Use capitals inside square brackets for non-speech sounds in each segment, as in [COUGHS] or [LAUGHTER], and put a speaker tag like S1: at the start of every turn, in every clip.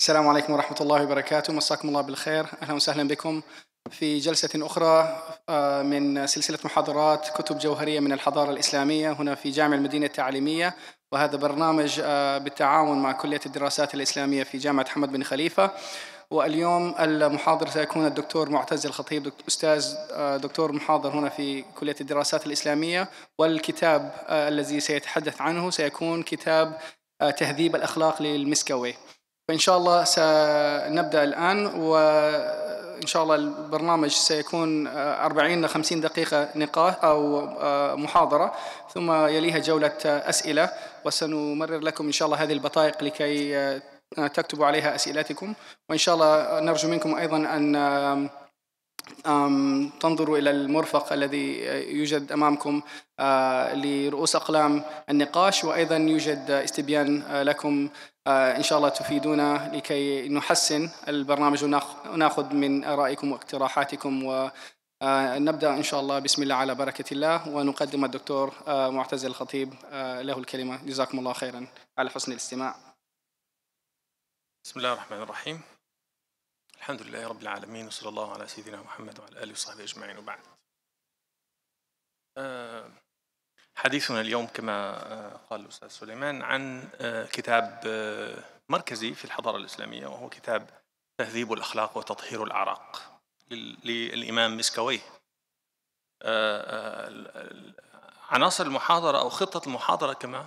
S1: السلام عليكم ورحمة الله وبركاته مساكم الله بالخير أهلا وسهلا بكم في جلسة أخرى آه، من سلسلة محاضرات كتب جوهرية من الحضارة الإسلامية هنا في جامع المدينة التعليمية وهذا برنامج آه، بالتعاون مع كلية الدراسات الإسلامية في جامعة محمد بن خليفة واليوم المحاضر سيكون الدكتور معتز الخطيب استاذ آه، دكتور محاضر هنا في كليه الدراسات الاسلاميه والكتاب الذي سيتحدث عنه سيكون كتاب تهذيب الاخلاق للمسكوي فإن شاء الله سنبدأ الآن وإن شاء الله البرنامج سيكون 40 ل 50 دقيقة نقاش أو محاضرة ثم يليها جولة أسئلة وسنمرر لكم إن شاء الله هذه البطائق لكي تكتبوا عليها أسئلتكم وإن شاء الله نرجو منكم أيضا أن تنظروا إلى المرفق الذي يوجد أمامكم آه، لرؤوس أقلام النقاش وأيضا يوجد استبيان لكم آه، إن شاء الله تفيدونا لكي نحسن البرنامج وناخذ من آرائكم واقتراحاتكم ونبدأ آه، إن شاء الله بسم الله على بركة الله ونقدم الدكتور آه، معتز الخطيب له الكلمة جزاكم الله خيرا على حسن الاستماع
S2: بسم الله الرحمن الرحيم الحمد لله رب العالمين وصلى الله على سيدنا محمد وعلى آله وصحبه أجمعين وبعد حديثنا اليوم كما آه، قال الأستاذ سليمان عن آه، كتاب آه، مركزي في الحضارة الإسلامية وهو كتاب تهذيب الأخلاق وتطهير الأعراق للإمام مسكويه عناصر المحاضرة أو خطة المحاضرة كما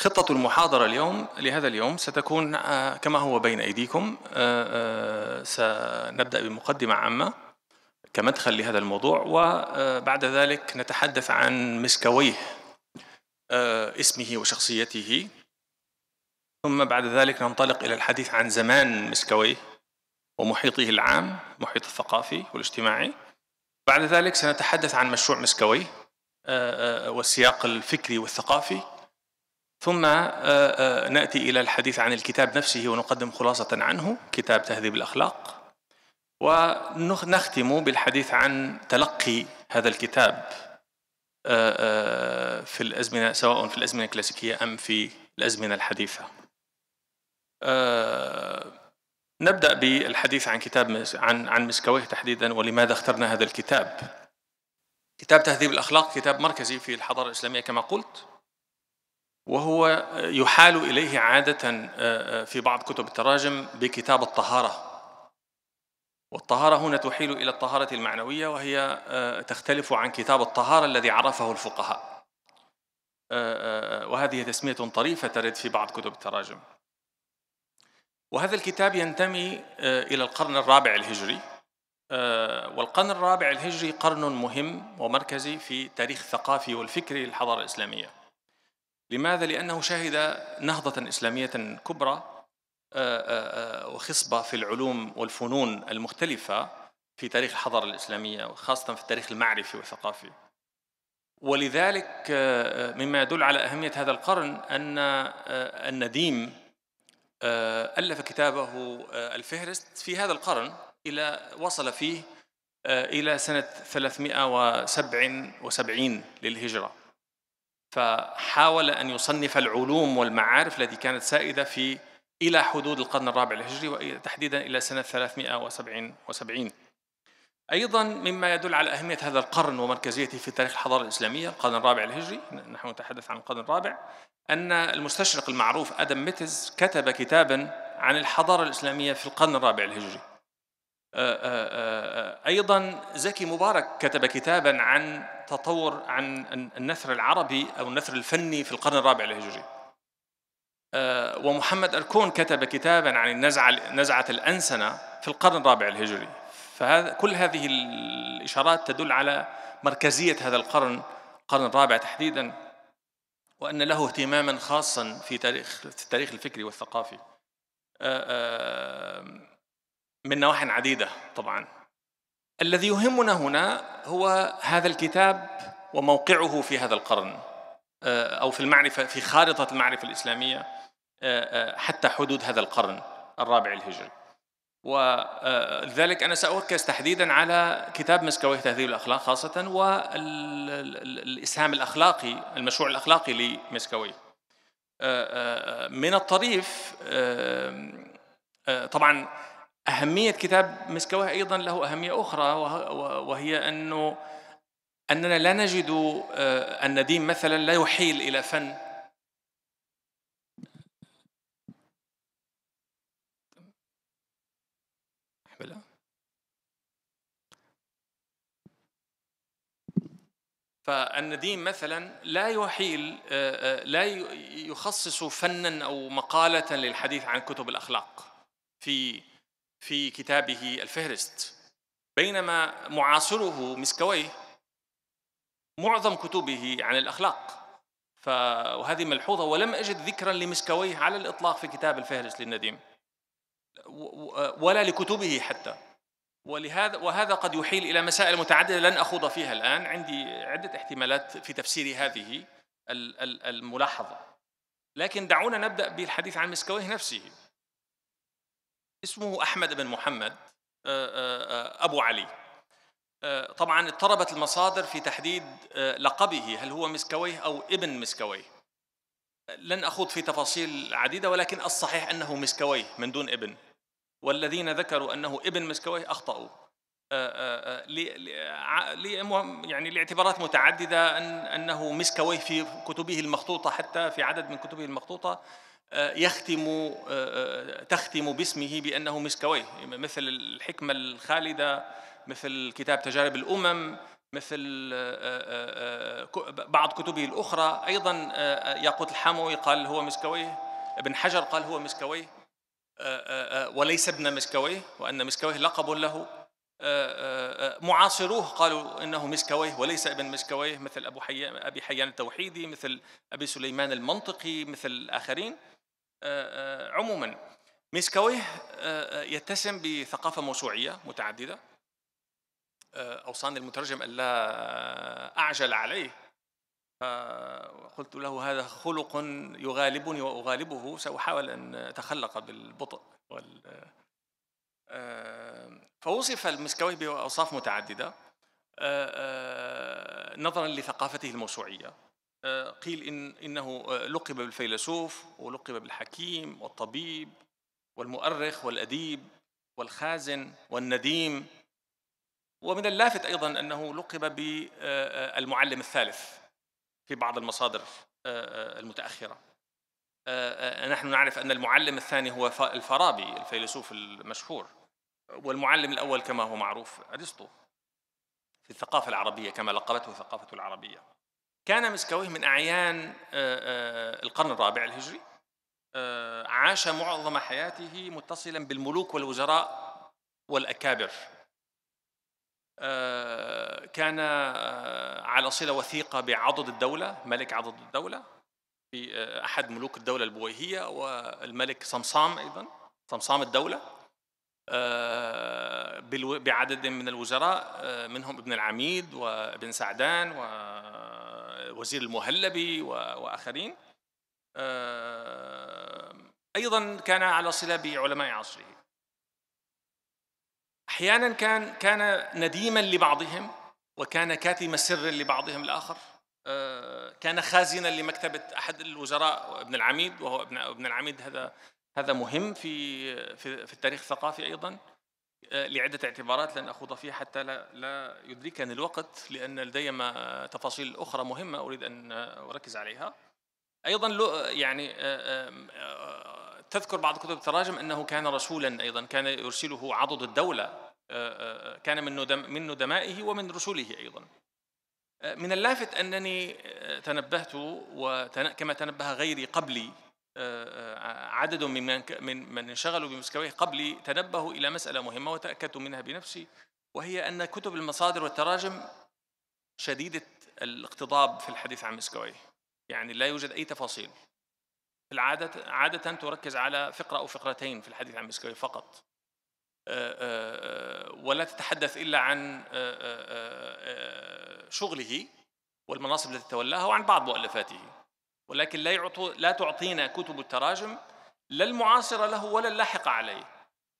S2: خطة المحاضرة اليوم لهذا اليوم ستكون آه، كما هو بين أيديكم آه، آه، سنبدأ بمقدمة عامة كمدخل لهذا الموضوع وبعد ذلك نتحدث عن مسكويه اسمه وشخصيته ثم بعد ذلك ننطلق إلى الحديث عن زمان مسكويه ومحيطه العام محيط الثقافي والاجتماعي بعد ذلك سنتحدث عن مشروع مسكويه والسياق الفكري والثقافي ثم آه، آه، ناتي الى الحديث عن الكتاب نفسه ونقدم خلاصه عنه كتاب تهذيب الاخلاق ونختم بالحديث عن تلقي هذا الكتاب آه، في الازمنه سواء في الازمنه الكلاسيكيه ام في الازمنه الحديثه نبدا بالحديث عن كتاب عن عن مسكويه تحديدا ولماذا اخترنا هذا الكتاب كتاب تهذيب الاخلاق كتاب مركزي في الحضاره الاسلاميه كما قلت وهو يحال إليه عادة آه، آه، في بعض كتب التراجم بكتاب الطهارة والطهارة هنا تحيل إلى الطهارة المعنوية وهي آه، تختلف عن كتاب الطهارة الذي عرفه الفقهاء وهذه تسمية طريفة ترد في بعض كتب التراجم وهذا الكتاب ينتمي إلى القرن الرابع الهجري والقرن الرابع الهجري قرن مهم ومركزي في تاريخ الثقافي والفكري للحضارة الإسلامية لماذا؟ لأنه شهد نهضة إسلامية كبرى آه، آه، آه، وخصبة في العلوم والفنون المختلفة في تاريخ الحضارة الإسلامية وخاصة في التاريخ المعرفي والثقافي ولذلك مما يدل على أهمية هذا القرن أن النديم ألف كتابه الفهرست في هذا القرن إلى وصل فيه إلى سنة 377 للهجرة فحاول أن يصنف العلوم والمعارف التي كانت سائدة في إلى حدود القرن الرابع الهجري وتحديدا إلى سنة 370 أيضا مما يدل على أهمية هذا القرن ومركزيته في تاريخ الحضارة الإسلامية القرن الرابع الهجري نحن نتحدث عن القرن الرابع أن المستشرق المعروف أدم ميتز كتب كتابا عن الحضارة الإسلامية في القرن الرابع الهجري آه، آه، آه، أيضا زكي مبارك كتب كتابا عن تطور عن النثر العربي أو النثر الفني في القرن الرابع الهجري ومحمد أركون كتب كتابا عن النزعة نزعة الأنسنة في القرن الرابع الهجري فهذا كل هذه الإشارات تدل على مركزية هذا القرن القرن الرابع تحديدا وأن له اهتماما خاصا في تاريخ في التاريخ الفكري والثقافي من نواح عديدة طبعا الذي يهمنا هنا هو هذا الكتاب وموقعه في هذا القرن آه، أو في المعرفة في خارطة المعرفة الإسلامية آه، آه، حتى حدود هذا القرن الرابع الهجري ولذلك أنا سأركز تحديدا على كتاب مسكويه تهذيب الأخلاق خاصة والإسهام الأخلاقي المشروع الأخلاقي لمسكويه من الطريف طبعا أهمية كتاب مسكوه أيضا له أهمية أخرى وهي أنه أننا لا نجد النديم آه، مثلا لا يحيل إلى فن فالنديم مثلا لا يحيل آه، آه، لا يخصص فنا او مقاله للحديث عن كتب الاخلاق في في كتابه الفهرست بينما معاصره مسكويه معظم كتبه عن الأخلاق وهذه ملحوظة ولم أجد ذكرا لمسكويه على الإطلاق في كتاب الفهرس للنديم ولا لكتبه حتى ولهذا وهذا قد يحيل إلى مسائل متعددة لن أخوض فيها الآن عندي عدة احتمالات في تفسير هذه الملاحظة لكن دعونا نبدأ بالحديث عن مسكويه نفسه اسمه أحمد بن محمد آه، آه، آه، أبو علي طبعا اضطربت المصادر في تحديد لقبه هل هو مسكويه أو ابن مسكويه لن أخوض في تفاصيل عديدة ولكن الصحيح أنه مسكويه من دون ابن والذين ذكروا أنه ابن مسكويه أخطأوا يعني لاعتبارات متعددة أن أنه مسكويه في كتبه المخطوطة حتى في عدد من كتبه المخطوطة آه، يختم آه، آه، تختم باسمه بأنه مسكويه مثل الحكمة الخالدة مثل كتاب تجارب الأمم مثل بعض كتبه الأخرى أيضا ياقوت الحموي قال هو مسكويه ابن حجر قال هو مسكويه وليس ابن مسكويه وأن مسكويه لقب له معاصروه قالوا انه مسكويه وليس ابن مسكويه مثل ابو حيان ابي حيان التوحيدي مثل ابي سليمان المنطقي مثل الاخرين آه، آه، عموما ميسكويه آه، يتسم بثقافة موسوعية متعددة أوصاني المترجم ألا أعجل عليه قلت له هذا خلق يغالبني وأغالبه سأحاول أن أتخلق بالبطء وال فوصف المسكوي بأوصاف متعددة نظرا لثقافته الموسوعية آه، قيل إن إنه آه، لقب بالفيلسوف ولقب بالحكيم والطبيب والمؤرخ والأديب والخازن والنديم ومن اللافت أيضا أنه لقب بالمعلم آه، الثالث في بعض المصادر المتأخرة نحن نعرف أن المعلم الثاني هو الفارابي الفيلسوف المشهور والمعلم الأول كما هو معروف أرسطو في الثقافة العربية كما لقبته الثقافة العربية كان مسكويه من أعيان آه، آه، القرن الرابع الهجري آه، عاش معظم حياته متصلا بالملوك والوزراء والأكابر كان على صلة وثيقة بعضد الدولة ملك عضد الدولة في أحد ملوك الدولة البويهية والملك صمصام أيضا صمصام الدولة بعدد من الوزراء منهم ابن العميد وابن سعدان و وزير المهلبي واخرين آه، ايضا كان على صله بعلماء عصره احيانا كان كان نديما لبعضهم وكان كاتم سر لبعضهم الاخر آه، كان خازنا لمكتبه احد الوزراء ابن العميد وهو ابن ابن العميد هذا هذا مهم في في, في التاريخ الثقافي ايضا آه، لعدة اعتبارات لن أخوض فيها حتى لا, لا يدركني الوقت لأن لدي ما تفاصيل أخرى مهمة أريد أن آه، أركز عليها أيضا يعني آه، تذكر بعض كتب التراجم أنه كان رسولا أيضا كان يرسله عضد الدولة كان من من ندمائه ومن رسله أيضا من اللافت أنني تنبهت وكما تنبه غيري قبلي آه، آه، عدد من من من انشغلوا بمسكويه قبلي تنبهوا الى مساله مهمه وتاكدت منها بنفسي وهي ان كتب المصادر والتراجم شديده الاقتضاب في الحديث عن مسكويه يعني لا يوجد اي تفاصيل في العادة عادة تركز على فقرة أو فقرتين في الحديث عن مسكويه فقط آه، ولا تتحدث إلا عن شغله والمناصب التي تولاها وعن بعض مؤلفاته ولكن لا يعطو لا تعطينا كتب التراجم لا المعاصرة له ولا اللاحقة عليه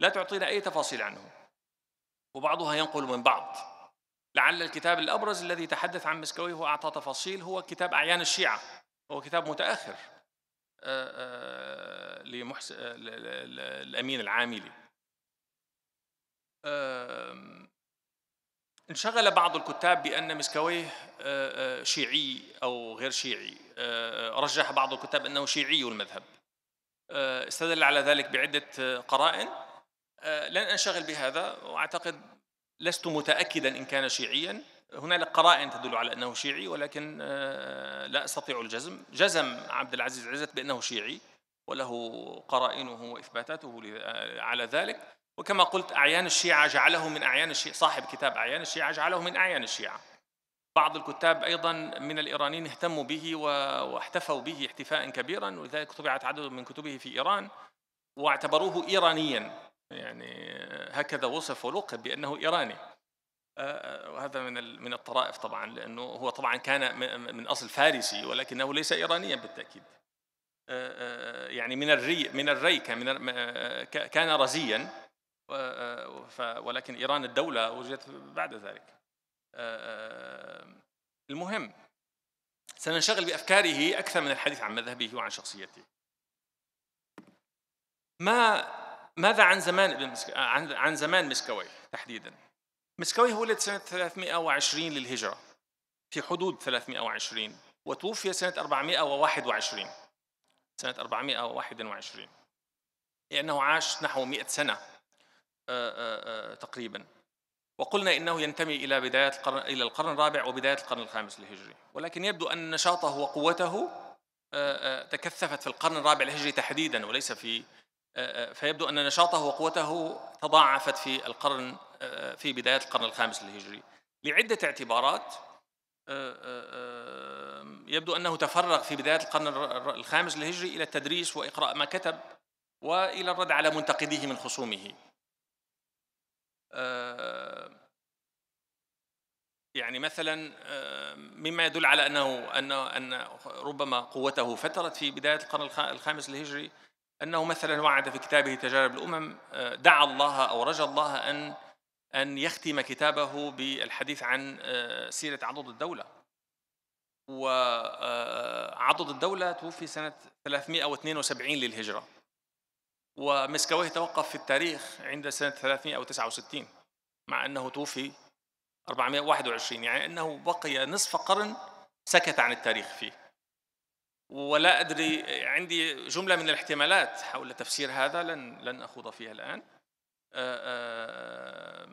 S2: لا تعطينا أي تفاصيل عنه وبعضها ينقل من بعض لعل الكتاب الأبرز الذي تحدث عن مسكوي هو أعطى تفاصيل هو كتاب أعيان الشيعة هو كتاب متأخر آه، آه، لمحسن آه، الأمين العاملي انشغل بعض الكتاب بأن مسكويه شيعي أو غير شيعي آه، رجح بعض الكتاب أنه شيعي المذهب آه، استدل على ذلك بعدة قرائن آه، لن أنشغل بهذا وأعتقد لست متأكدا إن كان شيعيا هنالك قرائن تدل على أنه شيعي ولكن لا أستطيع الجزم جزم عبد العزيز عزت بأنه شيعي وله قرائنه وإثباتاته على ذلك وكما قلت أعيان الشيعة جعله من أعيان الشيعة صاحب كتاب أعيان الشيعة جعله من أعيان الشيعة بعض الكتاب أيضا من الإيرانيين اهتموا به واحتفوا به احتفاء كبيرا ولذلك طبعت عدد من كتبه في إيران واعتبروه إيرانيا يعني هكذا وصف ولقب بأنه إيراني آه، آه، وهذا من من الطرائف طبعا لأنه هو طبعا كان من أصل فارسي ولكنه ليس إيرانيا بالتأكيد آه، يعني من الري من الريكة من كان رزيا ولكن إيران الدولة وجدت بعد ذلك آه، آه، آه، المهم سننشغل بأفكاره أكثر من الحديث عن مذهبه وعن شخصيته ما ماذا عن زمان ابن مسك... عن عن زمان مسكوي تحديدا مسكوي ولد سنة 320 للهجرة في حدود 320 وتوفي سنة 421 سنة 421 لأنه عاش نحو 100 سنة تقريبا وقلنا إنه ينتمي إلى بداية القرن إلى القرن الرابع وبداية القرن الخامس الهجري ولكن يبدو أن نشاطه وقوته آه، آه، تكثفت في القرن الرابع الهجري تحديدا وليس في آه، فيبدو أن نشاطه وقوته تضاعفت في القرن في بداية القرن الخامس الهجري لعدة اعتبارات يبدو أنه تفرغ في بداية القرن الخامس الهجري إلى التدريس وإقراء ما كتب وإلى الرد على منتقديه من خصومه آه، يعني مثلا آه، مما يدل على انه ان ان ربما قوته فترت في بدايه القرن الخامس الهجري انه مثلا وعد في كتابه تجارب الامم آه، دعا الله او رجا الله ان ان يختم كتابه بالحديث عن سيره عضد الدوله. وعضد الدوله توفي سنه 372 للهجره. ومسكويه توقف في التاريخ عند سنة 369 مع أنه توفي 421 يعني أنه بقي نصف قرن سكت عن التاريخ فيه ولا أدري عندي جملة من الاحتمالات حول تفسير هذا لن لن أخوض فيها الآن آه، آه،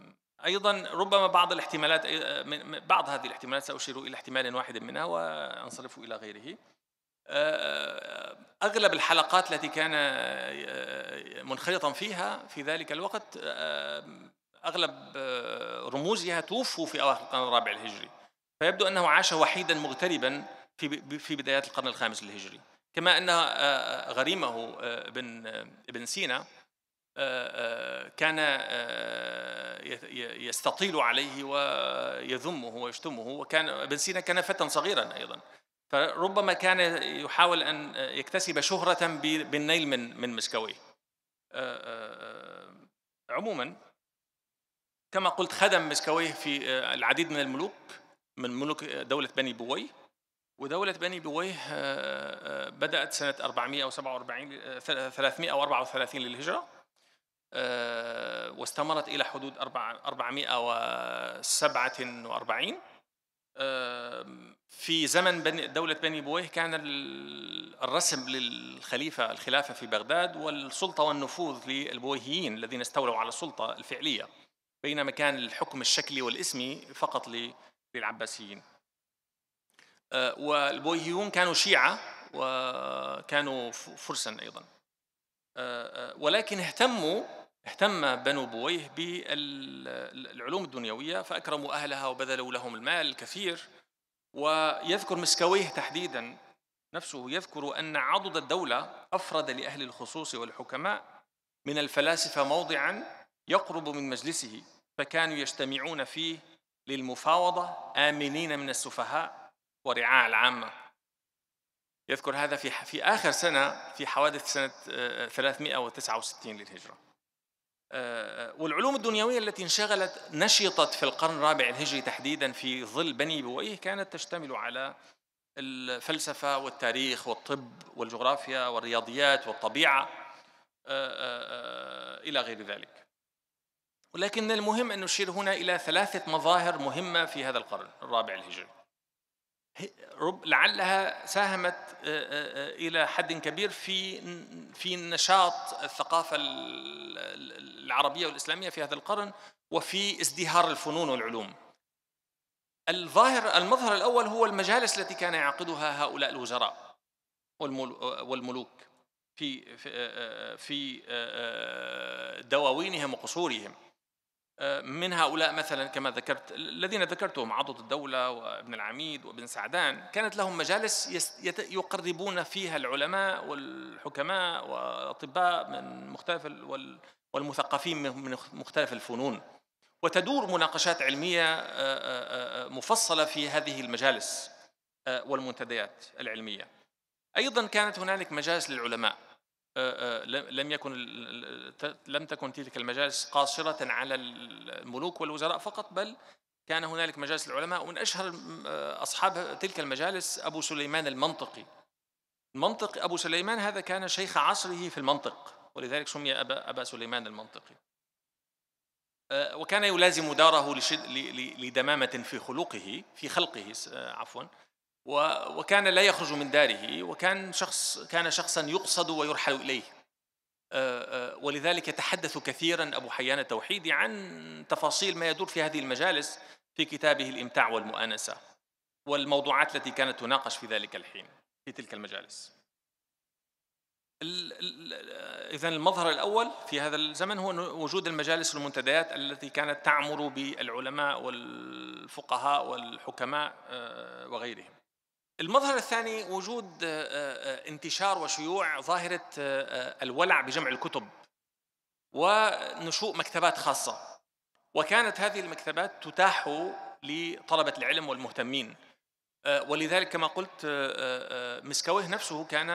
S2: أيضا ربما بعض الاحتمالات آه، بعض هذه الاحتمالات سأشير إلى احتمال واحد منها وأنصرف إلى غيره آه، أغلب الحلقات التي كان آه، منخرطا فيها في ذلك الوقت آه، أغلب رموزها توفوا في أواخر القرن الرابع الهجري فيبدو أنه عاش وحيدا مغتربا في في بدايات القرن الخامس الهجري كما أن غريمه ابن ابن سينا كان يستطيل عليه ويذمه ويشتمه وكان ابن سينا كان فتى صغيرا أيضا فربما كان يحاول ان يكتسب شهره بالنيل من من مسكوي آه، آه، آه، عموما كما قلت خدم مسكويه في العديد من الملوك من ملوك دوله بني بويه ودولة بني بويه بدأت سنة 447 334 للهجرة واستمرت إلى حدود 447 في زمن بني دولة بني بويه كان الرسم للخليفة الخلافة في بغداد والسلطة والنفوذ للبويهيين الذين استولوا على السلطة الفعلية بينما كان الحكم الشكلي والاسمي فقط للعباسيين آه، والبويهيون كانوا شيعة وكانوا فرسا أيضا آه، آه، ولكن اهتموا اهتم بنو بويه بالعلوم الدنيوية فأكرموا أهلها وبذلوا لهم المال الكثير ويذكر مسكويه تحديدا نفسه يذكر أن عضد الدولة أفرد لأهل الخصوص والحكماء من الفلاسفة موضعا يقرب من مجلسه فكانوا يجتمعون فيه للمفاوضة آمنين من السفهاء ورعاع العامة يذكر هذا في في آخر سنة في حوادث سنة 369 آه، آه، للهجرة آه، آه، والعلوم الدنيوية التي انشغلت نشطت في القرن الرابع الهجري تحديدا في ظل بني بويه كانت تشتمل على الفلسفة والتاريخ والطب والجغرافيا والرياضيات والطبيعة آه، إلى غير ذلك ولكن المهم أن نشير هنا إلى ثلاثة مظاهر مهمة في هذا القرن الرابع الهجري رب لعلها ساهمت الى حد كبير في في نشاط الثقافه العربيه والاسلاميه في هذا القرن وفي ازدهار الفنون والعلوم. الظاهر المظهر الاول هو المجالس التي كان يعقدها هؤلاء الوزراء والملوك في في دواوينهم وقصورهم من هؤلاء مثلا كما ذكرت الذين ذكرتهم عضد الدولة وابن العميد وابن سعدان كانت لهم مجالس يقربون فيها العلماء والحكماء والأطباء من مختلف والمثقفين من مختلف الفنون وتدور مناقشات علمية مفصلة في هذه المجالس والمنتديات العلمية أيضا كانت هنالك مجالس للعلماء آه، آه، لم يكن لم تكن تلك المجالس قاصرة على الملوك والوزراء فقط بل كان هنالك مجالس العلماء ومن أشهر آه، أصحاب تلك المجالس أبو سليمان المنطقي المنطق أبو سليمان هذا كان شيخ عصره في المنطق ولذلك سمي أبا, أبا سليمان المنطقي وكان يلازم داره لدمامة في خلقه في خلقه عفوا وكان لا يخرج من داره وكان شخص كان شخصا يقصد ويرحل اليه آه، آه، ولذلك يتحدث كثيرا ابو حيان التوحيدي عن تفاصيل ما يدور في هذه المجالس في كتابه الامتاع والمؤانسه والموضوعات التي كانت تناقش في ذلك الحين في تلك المجالس آه، اذا المظهر الاول في هذا الزمن هو وجود المجالس والمنتديات التي كانت تعمر بالعلماء والفقهاء والحكماء وغيرهم المظهر الثاني وجود آه، آه، آه، انتشار وشيوع ظاهرة الولع بجمع الكتب ونشوء مكتبات خاصة وكانت هذه المكتبات تتاح لطلبة العلم والمهتمين ولذلك كما قلت مسكويه نفسه كان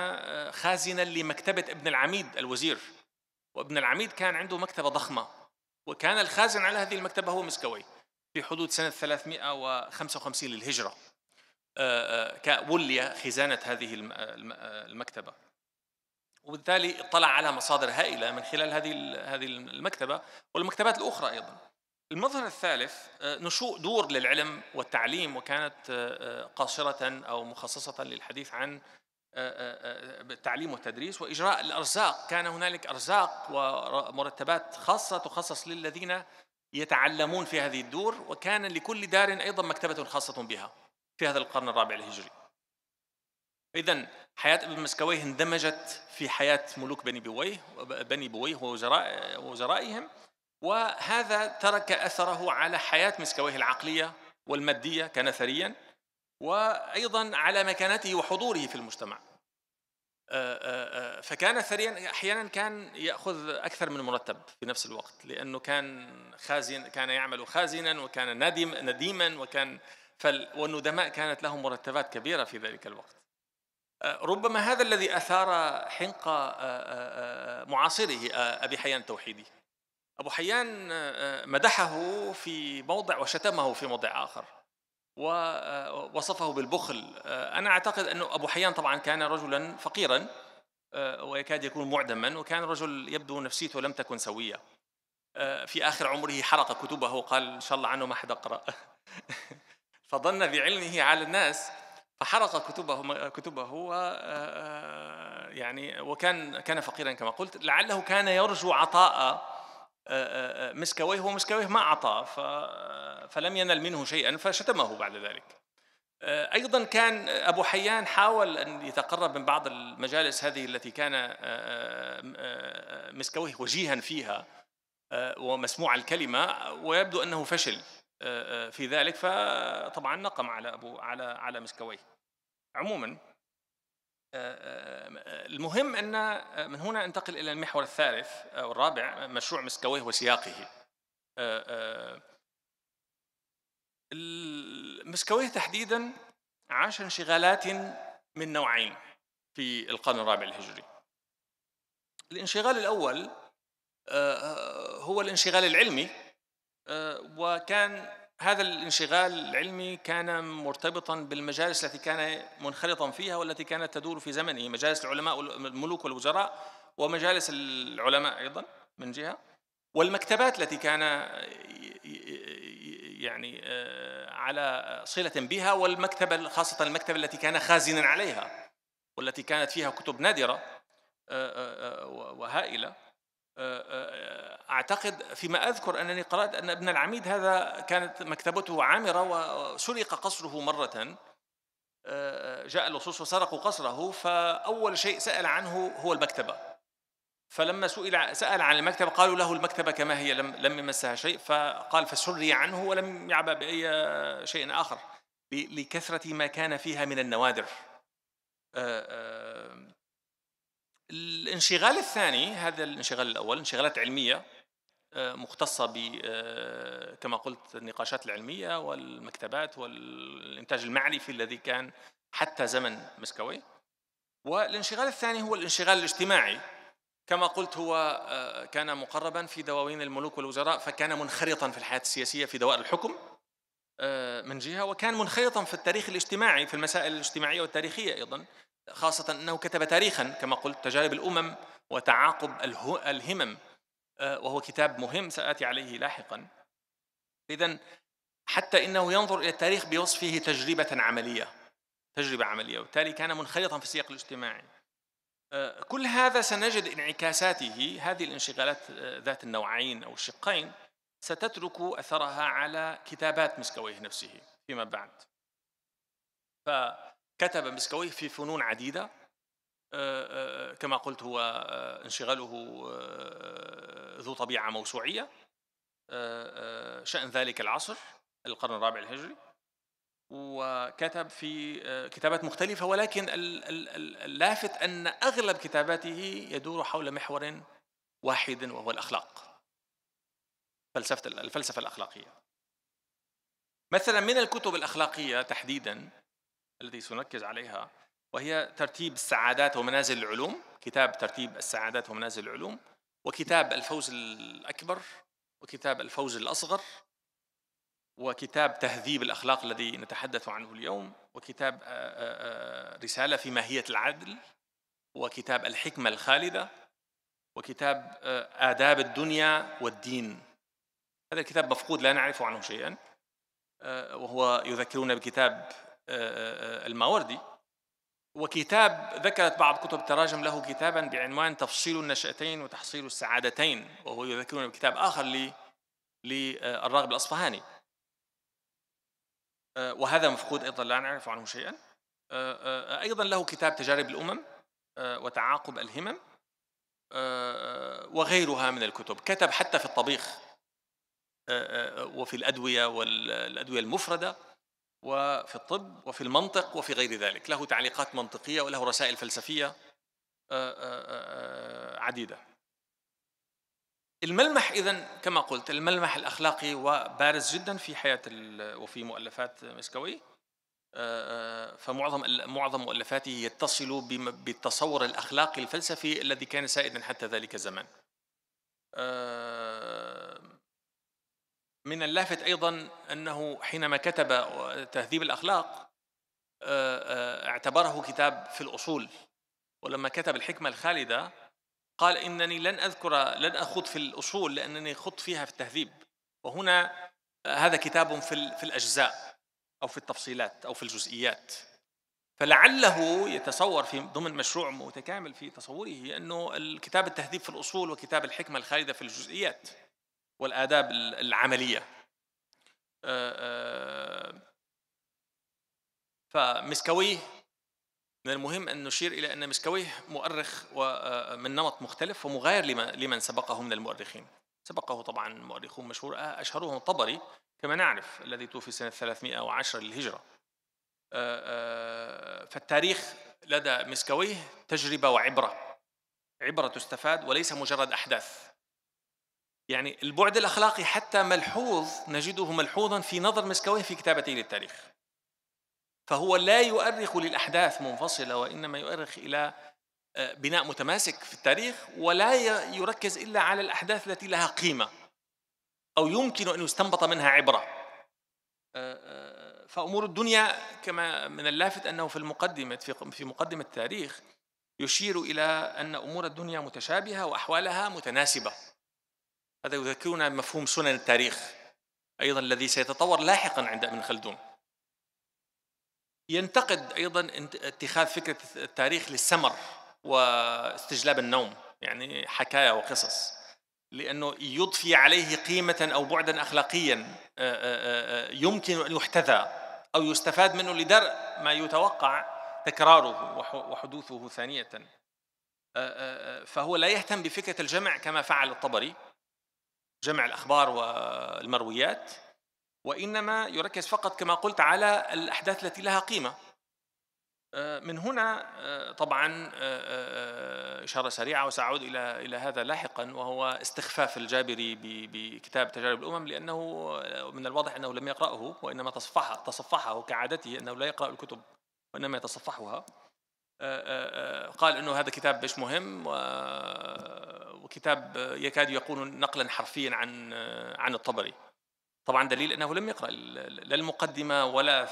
S2: خازنا لمكتبة ابن العميد الوزير وابن العميد كان عنده مكتبة ضخمة وكان الخازن على هذه المكتبة هو مسكويه في حدود سنة 355 للهجرة آه، آه، ولي خزانة هذه آه، المكتبة وبالتالي اطلع على مصادر هائلة من خلال هذه هذه المكتبة والمكتبات الأخرى أيضا المظهر الثالث نشوء دور للعلم والتعليم وكانت قاصرة أو مخصصة للحديث عن التعليم والتدريس وإجراء الأرزاق كان هنالك أرزاق ومرتبات خاصة تخصص للذين يتعلمون في هذه الدور وكان لكل دار أيضا مكتبة خاصة بها في هذا القرن الرابع الهجري إذا حياة ابن مسكويه اندمجت في حياة ملوك بني بويه بني بويه ووزراء ووزرائهم وهذا ترك أثره على حياة مسكويه العقلية والمادية كان ثريا وأيضا على مكانته وحضوره في المجتمع أه، أه، أه، فكان ثريا احيانا كان ياخذ اكثر من مرتب في نفس الوقت لانه كان خازن كان يعمل خازنا وكان نديما وكان والندماء كانت لهم مرتبات كبيرة في ذلك الوقت آه، ربما هذا الذي أثار حنق آه، آه، معاصره أبي حيان التوحيدي أبو حيان مدحه في موضع وشتمه في موضع آخر ووصفه بالبخل أنا أعتقد أن أبو حيان طبعا كان رجلا فقيرا ويكاد يكون معدما وكان رجل يبدو نفسيته لم تكن سوية في آخر عمره حرق كتبه وقال إن شاء الله عنه ما حد أقرأ [LAUGHS] فظن بعلمه على الناس فحرق كتبه كتبه و آه، آه، يعني وكان كان فقيرا كما قلت لعله كان يرجو عطاء آه، مسكويه ومسكويه ما أعطى فلم ينل منه شيئا فشتمه بعد ذلك أيضا كان أبو حيان حاول أن يتقرب من بعض المجالس هذه التي كان مسكويه وجيها فيها ومسموع الكلمة ويبدو أنه فشل في ذلك فطبعا نقم على ابو على على مسكويه عموما آه، آه، المهم ان آه، من هنا انتقل الى المحور الثالث او الرابع مشروع مسكويه وسياقه مسكويه تحديدا عاش انشغالات من نوعين في القرن الرابع الهجري الانشغال الاول هو الانشغال العلمي آه، وكان هذا الانشغال العلمي كان مرتبطا بالمجالس التي كان منخرطا فيها والتي كانت تدور في زمنه مجالس العلماء الملوك والوزراء ومجالس العلماء ايضا من جهه والمكتبات التي كان يعني آه، على صله بها والمكتبه خاصه المكتبه التي كان خازنا عليها والتي كانت فيها كتب نادره آه، وهائله آه، آه، آه، أعتقد فيما أذكر أنني قرأت أن ابن العميد هذا كانت مكتبته عامرة وسرق قصره مرة جاء اللصوص وسرقوا قصره فأول شيء سأل عنه هو المكتبة فلما سئل سأل عن المكتبة قالوا له المكتبة كما هي لم لم يمسها شيء فقال فسري عنه ولم يعبأ بأي شيء آخر لكثرة ما كان فيها من النوادر الانشغال الثاني هذا الانشغال الاول انشغالات علميه آه، مختصة ب آه، كما قلت النقاشات العلمية والمكتبات والإنتاج المعرفي الذي كان حتى زمن مسكوي والانشغال الثاني هو الانشغال الاجتماعي كما قلت هو آه، كان مقربا في دواوين الملوك والوزراء فكان منخرطا في الحياة السياسية في دوائر الحكم من جهة وكان منخرطا في التاريخ الاجتماعي في المسائل الاجتماعية والتاريخية أيضا خاصة أنه كتب تاريخا كما قلت تجارب الأمم وتعاقب الهمم آه، وهو كتاب مهم سآتي عليه لاحقا إذا حتى إنه ينظر إلى التاريخ بوصفه تجربة عملية تجربة عملية وبالتالي كان منخرطا في السياق الاجتماعي آه، كل هذا سنجد انعكاساته هذه الانشغالات آه، ذات النوعين أو الشقين ستترك أثرها على كتابات مسكويه نفسه فيما بعد ف كتب مسكوي في فنون عديدة آه، آه، كما قلت هو آه، انشغاله ذو طبيعة موسوعية شأن ذلك العصر القرن الرابع الهجري وكتب في كتابات مختلفة ولكن اللافت أن أغلب كتاباته يدور حول محور واحد وهو الأخلاق فلسفة الفلسفة الأخلاقية مثلا من الكتب الأخلاقية تحديدا التي سنركز عليها وهي ترتيب السعادات ومنازل العلوم كتاب ترتيب السعادات ومنازل العلوم وكتاب الفوز الأكبر وكتاب الفوز الأصغر وكتاب تهذيب الأخلاق الذي نتحدث عنه اليوم وكتاب آه، آه، آه، رسالة في ماهية العدل وكتاب الحكمة الخالدة وكتاب آداب الدنيا والدين هذا الكتاب مفقود لا نعرف عنه شيئا وهو يذكرنا بكتاب آه، آه، آه، الماوردي وكتاب ذكرت بعض كتب التراجم له كتابا بعنوان تفصيل النشأتين وتحصيل السعادتين وهو يذكرنا بكتاب آخر للراغب الأصفهاني وهذا مفقود أيضا لا نعرف عنه شيئا أيضا له كتاب تجارب الأمم وتعاقب الهمم وغيرها من الكتب كتب حتى في الطبيخ وفي الأدوية والأدوية المفردة وفي الطب وفي المنطق وفي غير ذلك له تعليقات منطقية وله رسائل فلسفية آه، آه، آه، عديدة الملمح إذا كما قلت الملمح الأخلاقي وبارز جدا في حياة وفي مؤلفات مسكوي فمعظم معظم مؤلفاته يتصل بالتصور الاخلاقي الفلسفي الذي كان سائدا حتى ذلك الزمان. من اللافت ايضا انه حينما كتب تهذيب الاخلاق آه، آه، اعتبره كتاب في الاصول ولما كتب الحكمه الخالده قال انني لن اذكر لن اخوض في الاصول لانني خضت فيها في التهذيب وهنا آه، هذا كتاب في في الاجزاء او في التفصيلات او في الجزئيات فلعله يتصور في ضمن مشروع متكامل في تصوره انه الكتاب التهذيب في الاصول وكتاب الحكمه الخالده في الجزئيات والآداب العملية آه، آه، فمسكويه من المهم أن نشير إلى أن مسكويه مؤرخ آه، من نمط مختلف ومغاير لمن سبقه من المؤرخين سبقه طبعا مؤرخون مشهور أشهرهم الطبري كما نعرف الذي توفي سنة 310 للهجرة فالتاريخ لدى مسكويه تجربة وعبرة عبرة تستفاد وليس مجرد أحداث يعني البعد الأخلاقي حتى ملحوظ نجده ملحوظا في نظر مسكويه في كتابته للتاريخ فهو لا يؤرخ للأحداث منفصلة وإنما يؤرخ إلى آه، بناء متماسك في التاريخ ولا يركز إلا على الأحداث التي لها قيمة أو يمكن أن يستنبط منها عبرة آه، آه، فأمور الدنيا كما من اللافت أنه في المقدمة في مقدمة التاريخ يشير إلى أن أمور الدنيا متشابهة وأحوالها متناسبة هذا يذكرنا بمفهوم سنن التاريخ أيضا الذي سيتطور لاحقا عند ابن خلدون ينتقد أيضا اتخاذ فكرة التاريخ للسمر واستجلاب النوم يعني حكاية وقصص لأنه يضفي عليه قيمة أو بعدا أخلاقيا آه، آه، آه، يمكن أن يحتذى أو يستفاد منه لدرء ما يتوقع تكراره وحدوثه ثانية فهو لا يهتم بفكرة الجمع كما فعل الطبري جمع الأخبار والمرويات وإنما يركز فقط كما قلت على الأحداث التي لها قيمة آه، من هنا آه، طبعا آه، إشارة سريعة وسأعود إلى إلى هذا لاحقا وهو استخفاف الجابري بكتاب تجارب الأمم لأنه من الواضح أنه لم يقرأه وإنما تصفحه تصفحه كعادته أنه لا يقرأ الكتب وإنما يتصفحها آه، آه، آه، قال انه هذا كتاب مش مهم وكتاب يكاد يكون نقلا حرفيا عن عن الطبري طبعا دليل انه لم يقرا لا المقدمه ولا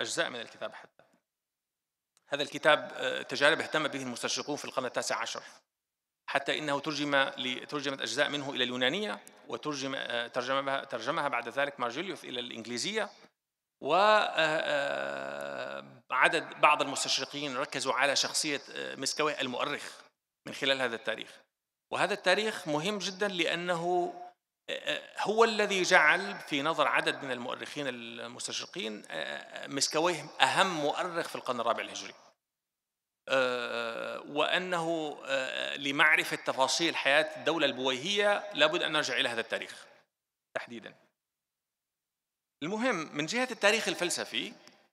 S2: اجزاء من الكتاب حتى هذا الكتاب تجارب اهتم به المستشرقون في القرن التاسع عشر حتى انه ترجم ترجمت اجزاء منه الى اليونانيه وترجم ترجمها ترجمها بعد ذلك مارجيليوث الى الانجليزيه وعدد آه، آه، بعض المستشرقين ركزوا على شخصية آه، مسكوي المؤرخ من خلال هذا التاريخ وهذا التاريخ مهم جدا لأنه هو الذي جعل في نظر عدد من المؤرخين المستشرقين مسكويه أهم مؤرخ في القرن الرابع الهجري وأنه لمعرفة تفاصيل حياة الدولة البويهية لابد أن نرجع إلى هذا التاريخ تحديداً المهم من جهة التاريخ الفلسفي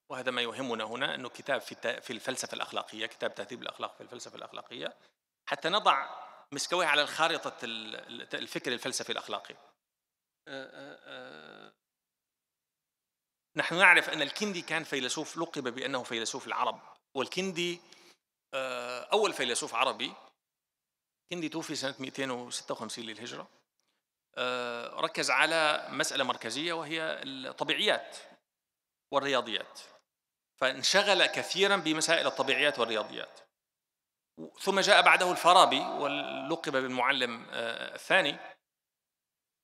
S2: وهذا ما يهمنا هنا أنه كتاب في في الفلسفة الأخلاقية كتاب تهذيب الأخلاق في الفلسفة الأخلاقية حتى نضع مسكوية على الخارطة الفكر الفلسفي الأخلاقي أه، أه، أه، نحن نعرف أن الكندي كان فيلسوف لقب بأنه فيلسوف العرب والكندي أول فيلسوف عربي كندي توفي سنة 256 للهجرة آه، ركز على مسألة مركزية وهي الطبيعيات والرياضيات فانشغل كثيرا بمسائل الطبيعيات والرياضيات ثم جاء بعده الفارابي ولقب بالمعلم آه، الثاني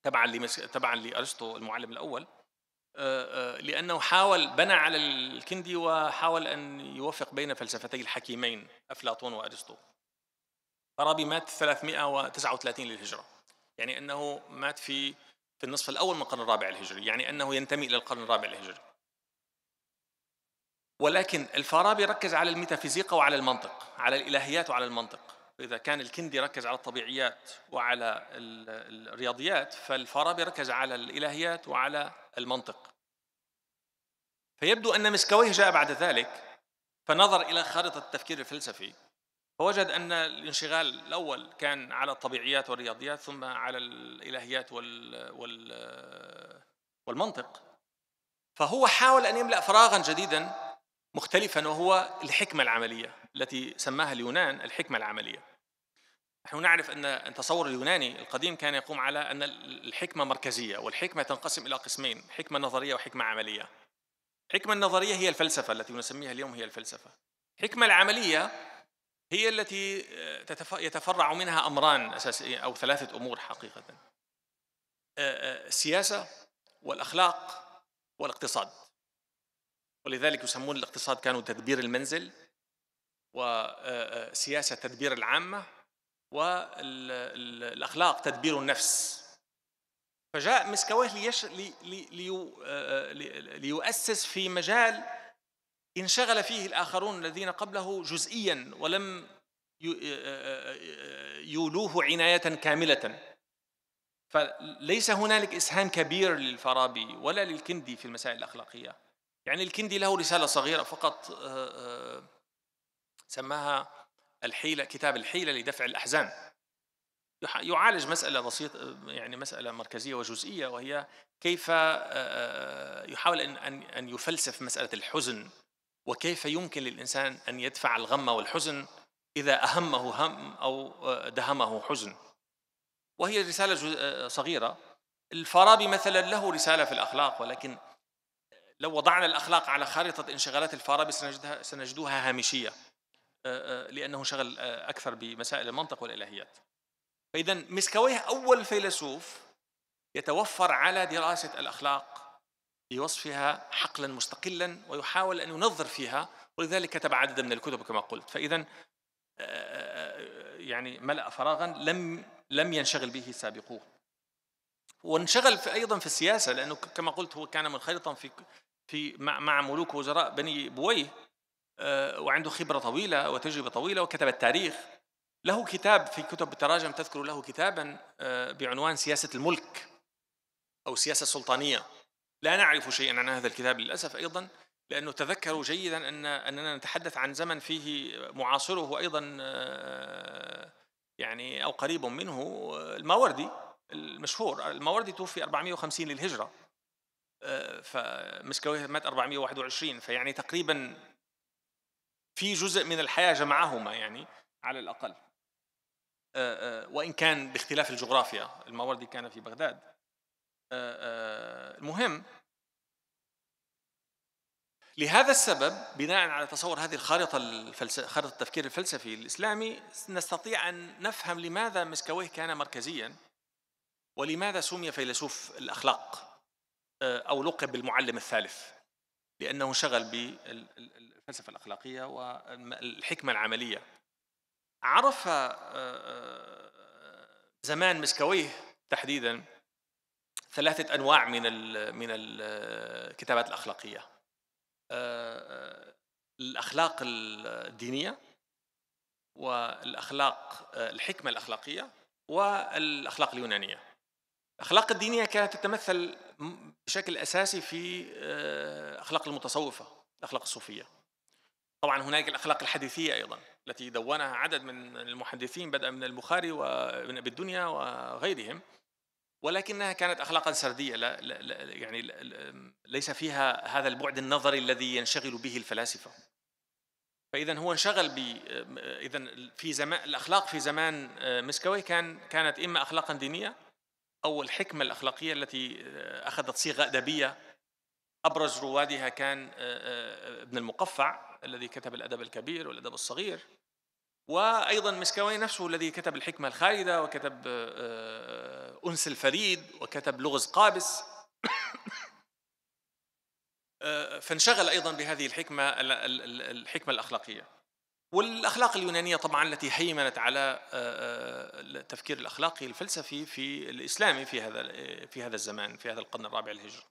S2: تبعا تبعا لارسطو المعلم الاول آه، لانه حاول بنى على الكندي وحاول ان يوفق بين فلسفتي الحكيمين افلاطون وارسطو فارابي مات 339 للهجره يعني أنه مات في في النصف الأول من القرن الرابع الهجري يعني أنه ينتمي إلى القرن الرابع الهجري ولكن الفارابي ركز على الميتافيزيقا وعلى المنطق على الإلهيات وعلى المنطق إذا كان الكندي ركز على الطبيعيات وعلى الرياضيات فالفارابي ركز على الإلهيات وعلى المنطق فيبدو أن مسكويه جاء بعد ذلك فنظر إلى خارطة التفكير الفلسفي فوجد أن الانشغال الأول كان على الطبيعيات والرياضيات ثم على الإلهيات وال... وال... والمنطق فهو حاول أن يملأ فراغا جديدا مختلفا وهو الحكمة العملية التي سماها اليونان الحكمة العملية نحن نعرف أن التصور اليوناني القديم كان يقوم على أن الحكمة مركزية والحكمة تنقسم إلى قسمين حكمة نظرية وحكمة عملية الحكمة النظرية هي الفلسفة التي نسميها اليوم هي الفلسفة الحكمة العملية هي التي آه، يتفرع منها امران اساسيه او ثلاثه امور حقيقه آه، آه، السياسه والاخلاق والاقتصاد ولذلك يسمون الاقتصاد كانوا تدبير المنزل وسياسه تدبير العامه والاخلاق تدبير النفس فجاء مسكويه ليؤسس في مجال انشغل فيه الآخرون الذين قبله جزئيا ولم آه، آه، آه، يولوه عناية كاملة فليس هنالك إسهام كبير للفارابي ولا للكندي في المسائل الأخلاقية يعني الكندي له رسالة صغيرة فقط سماها الحيلة كتاب الحيلة لدفع الأحزان يعالج مسألة بسيطة يعني مسألة مركزية وجزئية وهي كيف يحاول أن أن يفلسف مسألة الحزن وكيف يمكن للإنسان أن يدفع الغم والحزن إذا أهمه هم أو دهمه حزن وهي رسالة آه، صغيرة الفارابي مثلا له رسالة في الأخلاق ولكن لو وضعنا الأخلاق على خارطة انشغالات الفارابي سنجدها, سنجدوها هامشية آه، آه، لأنه شغل أكثر بمسائل المنطق والإلهيات فإذا مسكويه أول فيلسوف يتوفر على دراسة الأخلاق بوصفها حقلا مستقلا ويحاول أن ينظر فيها ولذلك كتب عددا من الكتب كما قلت فإذا آه، آه، يعني ملأ فراغا لم لم ينشغل به سابقوه وانشغل في أيضا في السياسة لأنه كما قلت هو كان منخرطا في في مع, مع ملوك وزراء بني بويه آه، وعنده خبرة طويلة وتجربة طويلة وكتب التاريخ له كتاب في كتب التراجم تذكر له كتابا بعنوان سياسة الملك أو السياسة السلطانية لا نعرف شيئا عن هذا الكتاب للأسف أيضا لأنه تذكروا جيدا أن أننا نتحدث عن زمن فيه معاصره أيضا آه، يعني أو قريب منه الماوردي المشهور الماوردي توفي 450 للهجرة آه، فمسكويه مات 421 فيعني تقريبا في جزء من الحياة جمعهما يعني على الأقل آه، وإن كان باختلاف الجغرافيا الماوردي كان في بغداد آه، آه، المهم لهذا السبب بناء على تصور هذه الخارطة خارطة التفكير الفلسفي الإسلامي نستطيع أن نفهم لماذا مسكويه كان مركزيا ولماذا سمي فيلسوف الأخلاق آه، أو لقب بالمعلم الثالث لأنه شغل بالفلسفة الأخلاقية والحكمة العملية عرف زمان مسكويه تحديدا ثلاثه انواع من ال من الكتابات الاخلاقيه آه، آه، الاخلاق الدينيه والاخلاق آه، الحكمه الاخلاقيه والاخلاق اليونانيه الاخلاق الدينيه كانت تتمثل بشكل اساسي في اخلاق المتصوفه الاخلاق الصوفيه طبعا هناك الاخلاق الحديثيه ايضا التي دونها عدد من المحدثين بدءا من البخاري وابن ابي الدنيا وغيرهم ولكنها كانت اخلاقا سرديه لا, لا, لا يعني لا ليس فيها هذا البعد النظري الذي ينشغل به الفلاسفه فاذا هو انشغل ب اذا في زمان الاخلاق في زمان آه، مسكوي كان كانت اما اخلاقا دينيه او الحكمه الاخلاقيه التي آه، اخذت صيغه ادبيه ابرز روادها كان آه، ابن المقفع الذي كتب الادب الكبير والادب الصغير وأيضا مسكوي نفسه الذي كتب الحكمة الخالدة وكتب آه، أنس الفريد وكتب لغز قابس [COUGHS] آه، فانشغل أيضا بهذه الحكمة الحكمة الأخلاقية والأخلاق اليونانية طبعا التي هيمنت على آه، التفكير الأخلاقي الفلسفي في الإسلامي في هذا في هذا الزمان في هذا القرن الرابع الهجري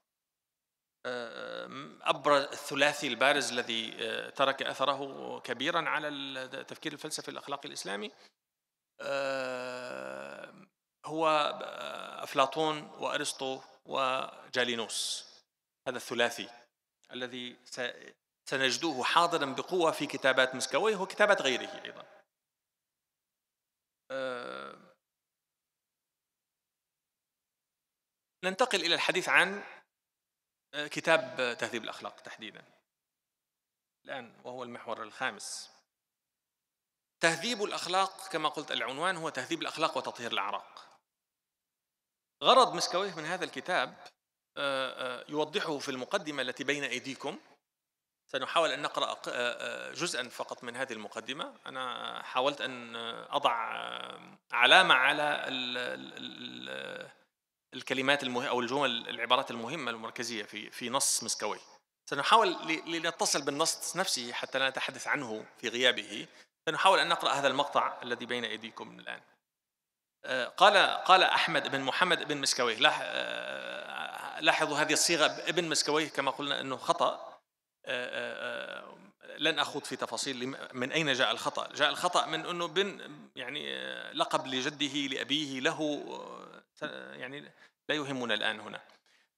S2: أبرز آه، آه، الثلاثي البارز الذي آه، ترك أثره كبيرا على التفكير الفلسفي الأخلاقي الإسلامي هو أفلاطون وأرسطو وجالينوس هذا الثلاثي الذي سنجدوه حاضرا بقوة في كتابات مسكويه وكتابات غيره أيضا ننتقل إلى الحديث عن آه، كتاب تهذيب الأخلاق تحديدا الآن وهو المحور الخامس تهذيب الأخلاق كما قلت العنوان هو تهذيب الأخلاق وتطهير الأعراق غرض مسكويه من هذا الكتاب آه، آه، يوضحه في المقدمة التي بين أيديكم سنحاول أن نقرأ جزءا فقط من هذه المقدمة أنا حاولت أن أضع علامة على الكلمات المه... او الجمل العبارات المهمه المركزيه في في نص مسكوي سنحاول لنتصل بالنص نفسه حتى لا نتحدث عنه في غيابه سنحاول ان نقرا هذا المقطع الذي بين ايديكم الان آه، قال قال احمد بن محمد بن مسكويه آه، لاحظوا هذه الصيغه ابن مسكويه كما قلنا انه خطا آه، لن اخوض في تفاصيل من اين جاء الخطا جاء الخطا من انه بن يعني لقب لجده لابيه له يعني لا يهمنا الآن هنا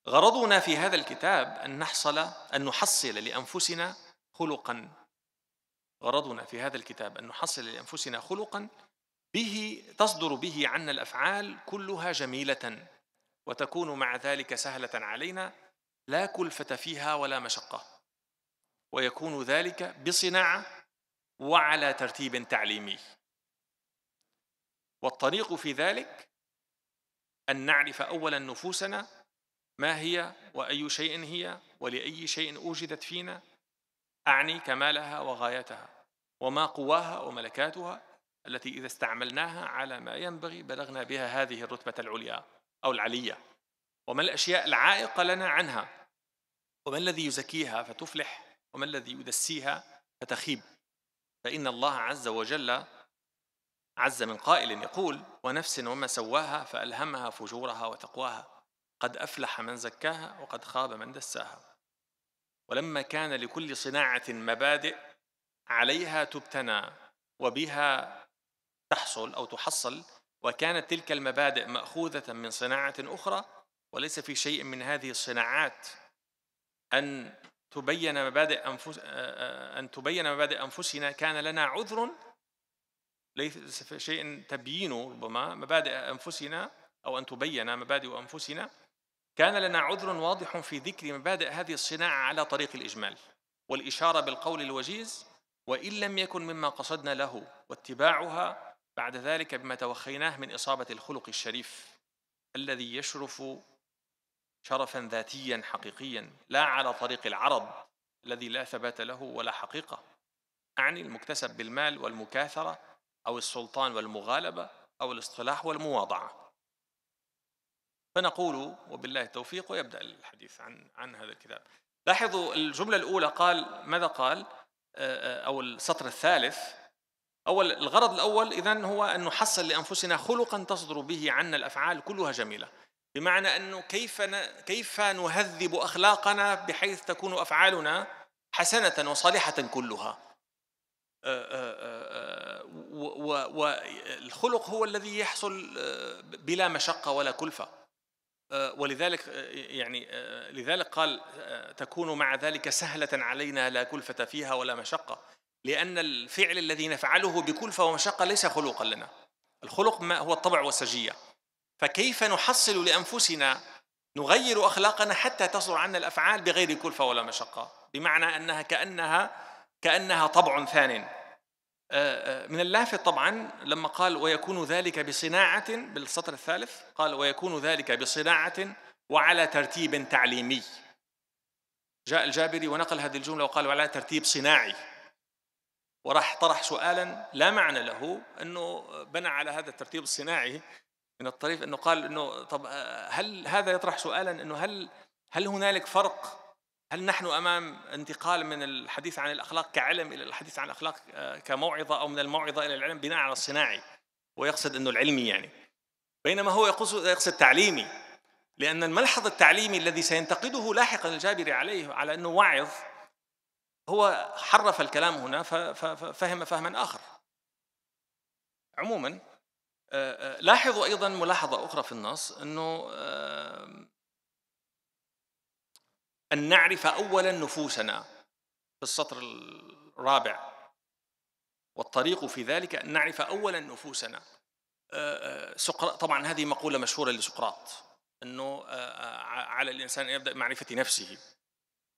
S2: غرضنا في هذا الكتاب أن نحصل أن نحصل لأنفسنا خلقا غرضنا في هذا الكتاب أن نحصل لأنفسنا خلقا به تصدر به عنا الأفعال كلها جميلة وتكون مع ذلك سهلة علينا لا كلفة فيها ولا مشقة ويكون ذلك بصناعة وعلى ترتيب تعليمي والطريق في ذلك أن نعرف أولا نفوسنا ما هي وأي شيء هي ولأي شيء أوجدت فينا أعني كمالها وغايتها وما قواها وملكاتها التي إذا استعملناها على ما ينبغي بلغنا بها هذه الرتبة العليا أو العلية وما الأشياء العائقة لنا عنها وما الذي يزكيها فتفلح وما الذي يدسيها فتخيب فإن الله عز وجل عز من قائل يقول ونفس وما سواها فألهمها فجورها وتقواها قد أفلح من زكاها وقد خاب من دساها ولما كان لكل صناعة مبادئ عليها تبتنى وبها تحصل أو تحصل وكانت تلك المبادئ مأخوذة من صناعة أخرى وليس في شيء من هذه الصناعات أن تبين مبادئ أنفس أن تبين مبادئ أنفسنا كان لنا عذر ليس في شيء تبيينه ربما مبادئ أنفسنا أو أن تبين مبادئ أنفسنا كان لنا عذر واضح في ذكر مبادئ هذه الصناعة على طريق الإجمال والإشارة بالقول الوجيز وإن لم يكن مما قصدنا له واتباعها بعد ذلك بما توخيناه من إصابة الخلق الشريف الذي يشرف شرفا ذاتيا حقيقيا لا على طريق العرض الذي لا ثبات له ولا حقيقة أعني المكتسب بالمال والمكاثرة أو السلطان والمغالبة أو الاصطلاح والمواضعة فنقول وبالله التوفيق ويبدأ الحديث عن عن هذا الكتاب لاحظوا الجملة الأولى قال ماذا قال أو السطر الثالث أول الغرض الأول إذا هو أن نحصل لأنفسنا خلقا تصدر به عنا الأفعال كلها جميلة بمعنى أنه كيف كيف نهذب أخلاقنا بحيث تكون أفعالنا حسنة وصالحة كلها والخلق هو الذي يحصل آه، بلا مشقة ولا كلفة آه، ولذلك آه، يعني لذلك قال تكون مع ذلك سهلة علينا لا كلفة فيها ولا مشقة لأن الفعل الذي نفعله بكلفة ومشقة ليس خلقا لنا الخلق ما هو الطبع والسجية فكيف نحصل لأنفسنا نغير أخلاقنا حتى تصدر عنا الأفعال بغير كلفة ولا مشقة بمعنى أنها كأنها كأنها طبع ثان من اللافت طبعا لما قال ويكون ذلك بصناعة بالسطر الثالث قال ويكون ذلك بصناعة وعلى ترتيب تعليمي جاء الجابري ونقل هذه الجملة وقال وعلى ترتيب صناعي وراح طرح سؤالا لا معنى له انه بنى على هذا الترتيب الصناعي من الطريف انه قال انه طب هل هذا يطرح سؤالا انه هل هل هنالك فرق هل نحن امام انتقال من الحديث عن الاخلاق كعلم الى الحديث عن الاخلاق آه، كموعظه او من الموعظه الى العلم بناء على الصناعي ويقصد انه العلمي يعني بينما هو يقصد يقصد تعليمي لان الملحظ التعليمي الذي سينتقده لاحقا الجابري عليه على انه وعظ هو حرف الكلام هنا ففهم فهما اخر عموما آه، آه، لاحظوا ايضا ملاحظه اخرى في النص انه أن نعرف أولا نفوسنا في السطر الرابع والطريق في ذلك أن نعرف أولا نفوسنا آه، آه، طبعا هذه مقولة مشهورة لسقراط أنه آه، على الإنسان أن يبدأ معرفة نفسه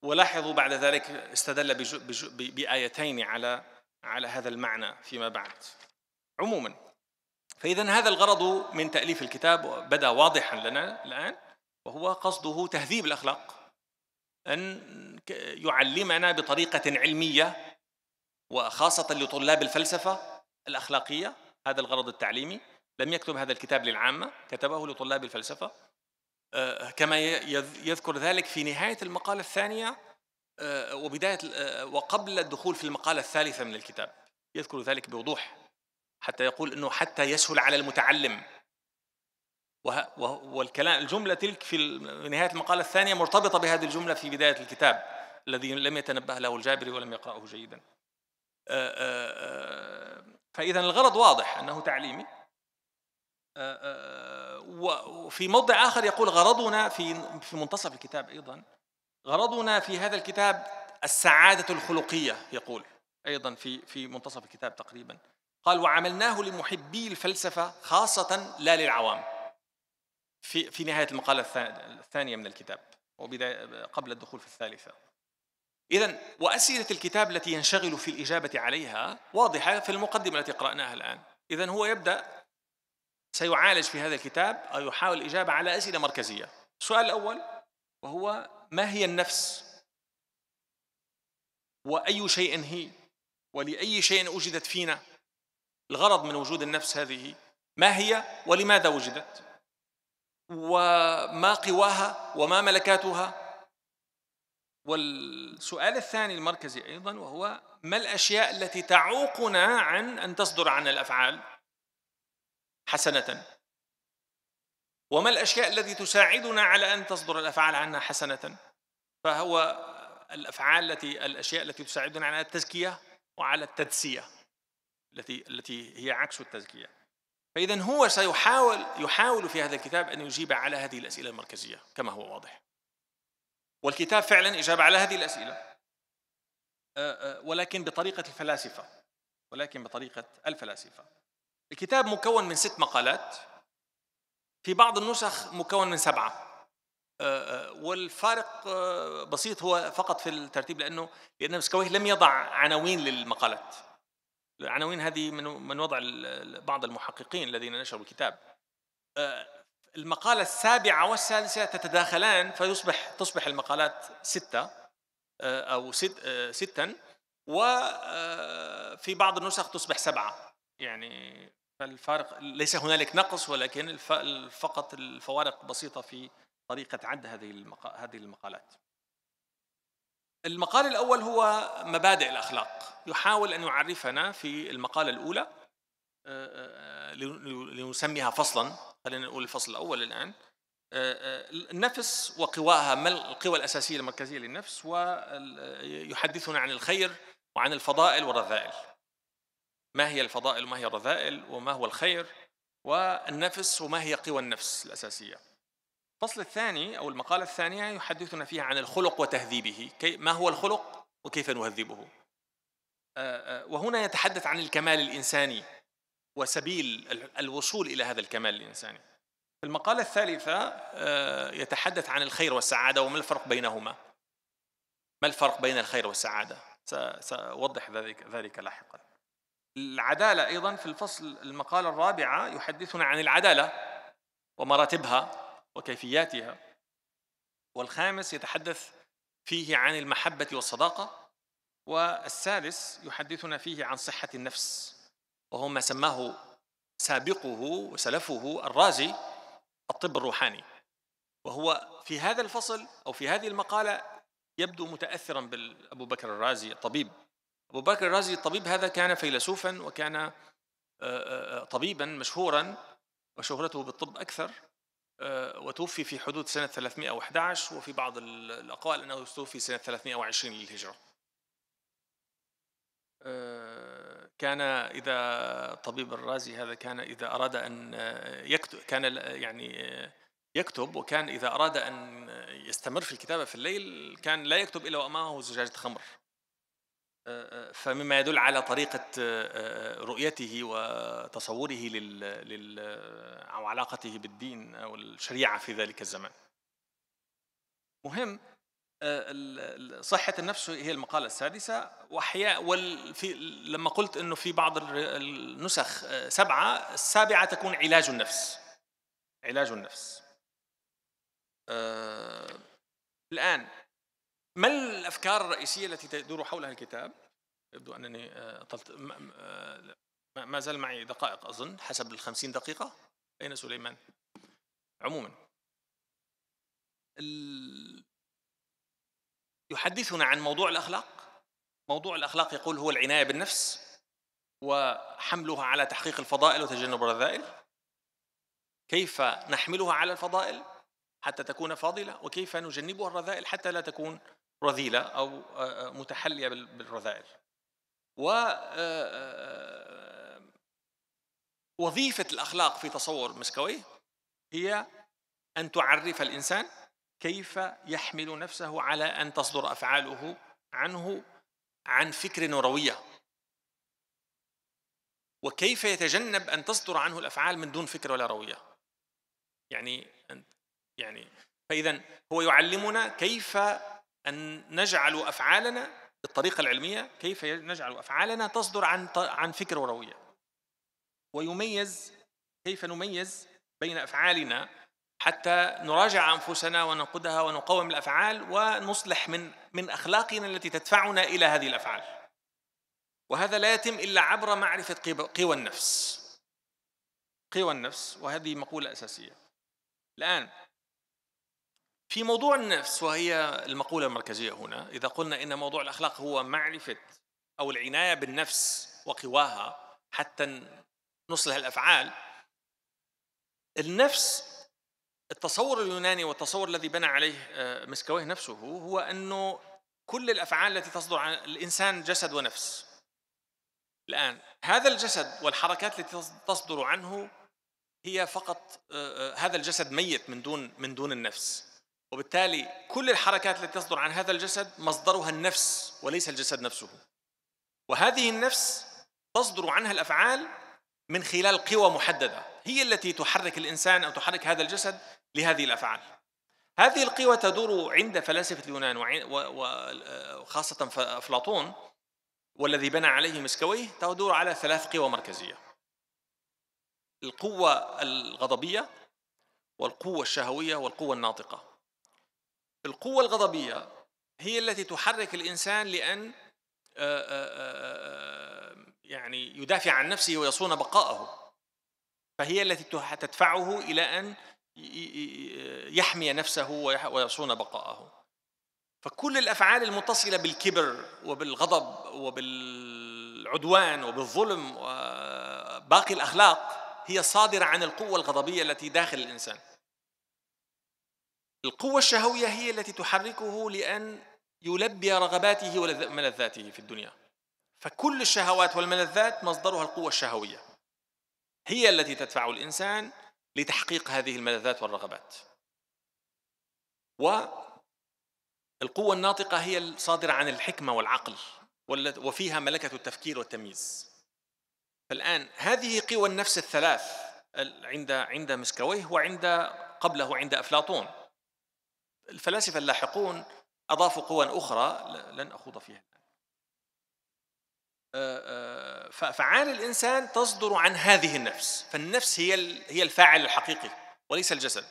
S2: ولاحظوا بعد ذلك استدل بآيتين على على هذا المعنى فيما بعد عموما فإذا هذا الغرض من تأليف الكتاب بدأ واضحا لنا الآن وهو قصده تهذيب الأخلاق أن يعلمنا بطريقة علمية وخاصة لطلاب الفلسفة الأخلاقية هذا الغرض التعليمي لم يكتب هذا الكتاب للعامة كتبه لطلاب الفلسفة آه، كما يذكر ذلك في نهاية المقالة الثانية آه، وبداية آه، وقبل الدخول في المقالة الثالثة من الكتاب يذكر ذلك بوضوح حتى يقول أنه حتى يسهل على المتعلم والكلام الجملة تلك في نهاية المقالة الثانية مرتبطة بهذه الجملة في بداية الكتاب الذي لم يتنبه له الجابري ولم يقرأه جيدا أه، أه، أه، فإذا الغرض واضح أنه تعليمي وفي موضع آخر يقول غرضنا في في منتصف الكتاب أيضا غرضنا في هذا الكتاب السعادة الخلقية يقول أيضا في في منتصف الكتاب تقريبا قال وعملناه لمحبي الفلسفة خاصة لا للعوام في في نهايه المقاله الثانيه من الكتاب وبدايه قبل الدخول في الثالثه. اذا واسئله الكتاب التي ينشغل في الاجابه عليها واضحه في المقدمه التي قراناها الان. اذا هو يبدا سيعالج في هذا الكتاب او يحاول الاجابه على اسئله مركزيه. السؤال الاول وهو ما هي النفس؟ واي شيء هي؟ ولاي شيء وجدت فينا؟ الغرض من وجود النفس هذه ما هي ولماذا وجدت؟ وما قواها وما ملكاتها والسؤال الثاني المركزي ايضا وهو ما الاشياء التي تعوقنا عن ان تصدر عن الافعال حسنه وما الاشياء التي تساعدنا على ان تصدر الافعال عنا حسنه فهو الافعال التي الاشياء التي تساعدنا على التزكيه وعلى التدسيه التي التي هي عكس التزكيه فإذا هو سيحاول يحاول في هذا الكتاب أن يجيب على هذه الأسئلة المركزية كما هو واضح والكتاب فعلا إجابة على هذه الأسئلة أه، أه، ولكن بطريقة الفلاسفة ولكن بطريقة الفلاسفة الكتاب مكون من ست مقالات في بعض النسخ مكون من سبعة أه، والفارق بسيط هو فقط في الترتيب لأنه لأن مسكويه لم يضع عناوين للمقالات العناوين هذه من من وضع بعض المحققين الذين نشروا الكتاب أه، المقالة السابعة والسادسة تتداخلان فيصبح تصبح المقالات ستة أه، أو ست أه، ستا وفي بعض النسخ تصبح سبعة يعني فالفارق ليس هنالك نقص ولكن فقط الفوارق بسيطة في طريقة عد هذه هذه المقالات المقال الأول هو مبادئ الأخلاق يحاول أن يعرفنا في المقالة الأولى آه، آه، آه، لنسميها فصلا خلينا نقول الفصل الأول الآن النفس وقواها ما القوى الأساسية المركزية للنفس ويحدثنا عن الخير وعن الفضائل والرذائل ما هي الفضائل وما هي الرذائل وما هو الخير والنفس وما هي قوى النفس الأساسية الفصل الثاني أو المقالة الثانية يحدثنا فيها عن الخلق وتهذيبه ما هو الخلق وكيف نهذبه آه، آه، وهنا يتحدث عن الكمال الإنساني وسبيل الوصول إلى هذا الكمال الإنساني المقالة الثالثة آه، يتحدث عن الخير والسعادة وما الفرق بينهما ما الفرق بين الخير والسعادة سأوضح ذلك, ذلك لاحقا العدالة أيضا في الفصل المقالة الرابعة يحدثنا عن العدالة ومراتبها وكيفياتها والخامس يتحدث فيه عن المحبة والصداقة والسادس يحدثنا فيه عن صحة النفس وهو ما سماه سابقه وسلفه الرازي الطب الروحاني وهو في هذا الفصل أو في هذه المقالة يبدو متأثرا بأبو بكر الرازي الطبيب أبو بكر الرازي الطبيب هذا كان فيلسوفا وكان طبيبا مشهورا وشهرته بالطب أكثر آه، وتوفي في حدود سنة 311 وفي بعض الأقوال أنه توفي سنة 320 للهجرة آه، كان إذا طبيب الرازي هذا كان إذا أراد أن آه، يكتب كان يعني يكتب وكان إذا أراد أن يستمر في الكتابة في الليل كان لا يكتب إلا وأمامه زجاجة خمر فمما يدل على طريقة آه، آه، رؤيته وتصوره لل, لل آه، أو علاقته بالدين أو الشريعة في ذلك الزمان مهم صحة النفس هي المقالة السادسة وأحياء والفي لما قلت أنه في بعض النسخ سبعة السابعة تكون علاج النفس علاج النفس الآن ما الافكار الرئيسيه التي تدور حولها الكتاب؟ يبدو انني آه، طلت آه، ما زال معي دقائق اظن حسب 50 دقيقه اين سليمان؟ عموما يحدثنا عن موضوع الاخلاق موضوع الاخلاق يقول هو العنايه بالنفس وحملها على تحقيق الفضائل وتجنب الرذائل كيف نحملها على الفضائل حتى تكون فاضله وكيف نجنبها الرذائل حتى لا تكون رذيلة أو آه، آه، متحلية بالرذائل و آه، وظيفة الأخلاق في تصور مسكوي هي أن تعرف الإنسان كيف يحمل نفسه على أن تصدر أفعاله عنه عن فكر وروية وكيف يتجنب أن تصدر عنه الأفعال من دون فكر ولا روية يعني يعني فإذا هو يعلمنا كيف أن نجعل أفعالنا بالطريقة العلمية كيف نجعل أفعالنا تصدر عن عن فكرة وروية ويميز كيف نميز بين أفعالنا حتى نراجع أنفسنا وننقدها ونقوم الأفعال ونصلح من من أخلاقنا التي تدفعنا إلى هذه الأفعال وهذا لا يتم إلا عبر معرفة قوى النفس قوى النفس وهذه مقولة أساسية الآن في موضوع النفس وهي المقولة المركزية هنا إذا قلنا إن موضوع الأخلاق هو معرفة أو العناية بالنفس وقواها حتى نصلها الأفعال النفس التصور اليوناني والتصور الذي بنى عليه آه، مسكويه نفسه هو أنه كل الأفعال التي تصدر عن الإنسان جسد ونفس الآن هذا الجسد والحركات التي تصدر عنه هي فقط آه، آه، هذا الجسد ميت من دون من دون النفس وبالتالي كل الحركات التي تصدر عن هذا الجسد مصدرها النفس وليس الجسد نفسه وهذه النفس تصدر عنها الافعال من خلال قوى محدده هي التي تحرك الانسان او تحرك هذا الجسد لهذه الافعال هذه القوى تدور عند فلاسفه اليونان وخاصه افلاطون والذي بنى عليه مسكويه تدور على ثلاث قوى مركزيه القوه الغضبيه والقوه الشهويه والقوه الناطقه القوة الغضبية هي التي تحرك الإنسان لأن آه، آه، آه، يعني يدافع عن نفسه ويصون بقائه فهي التي تدفعه إلى أن يحمي نفسه ويصون بقائه فكل الأفعال المتصلة بالكبر وبالغضب وبالعدوان وبالظلم وباقي الأخلاق هي صادرة عن القوة الغضبية التي داخل الإنسان القوة الشهوية هي التي تحركه لأن يلبي رغباته وملذاته في الدنيا فكل الشهوات والملذات مصدرها القوة الشهوية هي التي تدفع الإنسان لتحقيق هذه الملذات والرغبات والقوة الناطقة هي الصادرة عن الحكمة والعقل وفيها ملكة التفكير والتمييز فالآن هذه قوى النفس الثلاث عند عند مسكويه وعند قبله عند أفلاطون الفلاسفة اللاحقون أضافوا قوى أخرى لن أخوض فيها آه، آه، فأفعال الإنسان تصدر عن هذه النفس فالنفس هي هي الفاعل الحقيقي وليس الجسد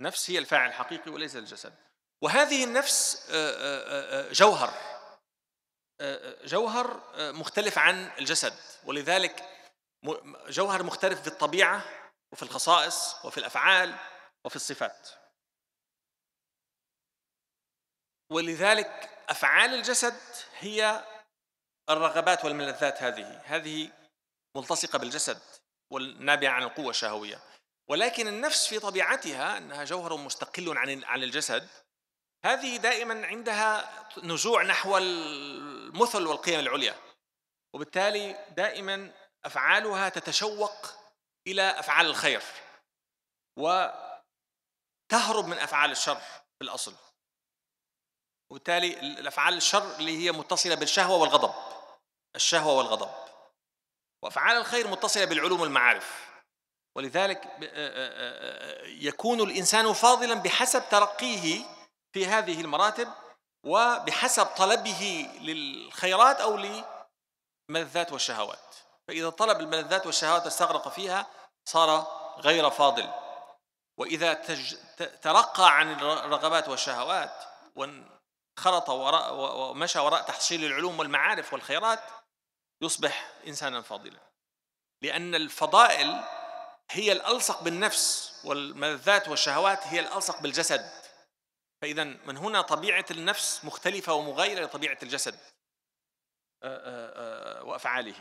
S2: النفس هي الفاعل الحقيقي وليس الجسد وهذه النفس آه، جوهر جوهر مختلف عن الجسد ولذلك جوهر مختلف في الطبيعة وفي الخصائص وفي الأفعال وفي الصفات ولذلك أفعال الجسد هي الرغبات والملذات هذه هذه ملتصقة بالجسد والنابعة عن القوة الشهوية ولكن النفس في طبيعتها أنها جوهر مستقل عن عن الجسد هذه دائما عندها نزوع نحو المثل والقيم العليا وبالتالي دائما أفعالها تتشوق إلى أفعال الخير وتهرب من أفعال الشر في الأصل وبالتالي الافعال الشر اللي هي متصله بالشهوه والغضب الشهوه والغضب وافعال الخير متصله بالعلوم والمعارف ولذلك يكون الانسان فاضلا بحسب ترقيه في هذه المراتب وبحسب طلبه للخيرات او للملذات والشهوات فاذا طلب الملذات والشهوات واستغرق فيها صار غير فاضل واذا ترقى عن الرغبات والشهوات خرط وراء ومشى وراء تحصيل العلوم والمعارف والخيرات يصبح إنسانا فاضلا لأن الفضائل هي الألصق بالنفس والملذات والشهوات هي الألصق بالجسد فإذا من هنا طبيعة النفس مختلفة ومغايرة لطبيعة الجسد أه، أه، أه، وأفعاله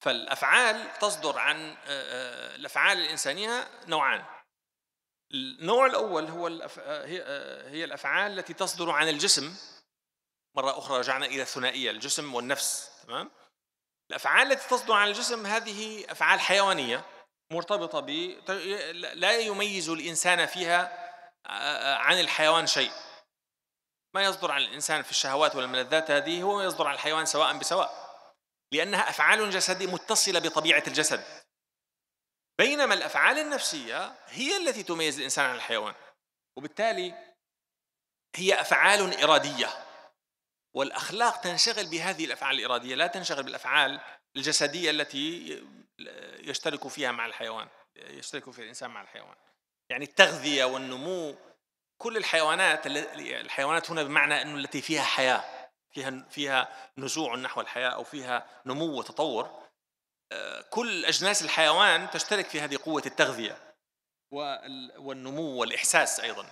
S2: فالأفعال تصدر عن الأفعال الإنسانية نوعان النوع الأول هو الأف... آه، آه، هي الأفعال التي تصدر عن الجسم مرة أخرى رجعنا إلى الثنائية الجسم والنفس تمام الأفعال التي تصدر عن الجسم هذه أفعال حيوانية مرتبطة ب لا يميز الإنسان فيها آه، عن الحيوان شيء ما يصدر عن الإنسان في الشهوات والملذات هذه هو يصدر عن الحيوان سواء بسواء لأنها أفعال جسدية متصلة بطبيعة الجسد بينما الافعال النفسيه هي التي تميز الانسان عن الحيوان وبالتالي هي افعال اراديه والاخلاق تنشغل بهذه الافعال الاراديه لا تنشغل بالافعال الجسديه التي يشترك فيها مع الحيوان يشترك فيها الانسان مع الحيوان يعني التغذيه والنمو كل الحيوانات الحيوانات هنا بمعنى انه التي فيها حياه فيها فيها نزوع نحو الحياه او فيها نمو وتطور كل أجناس الحيوان تشترك في هذه قوة التغذية والنمو والإحساس أيضا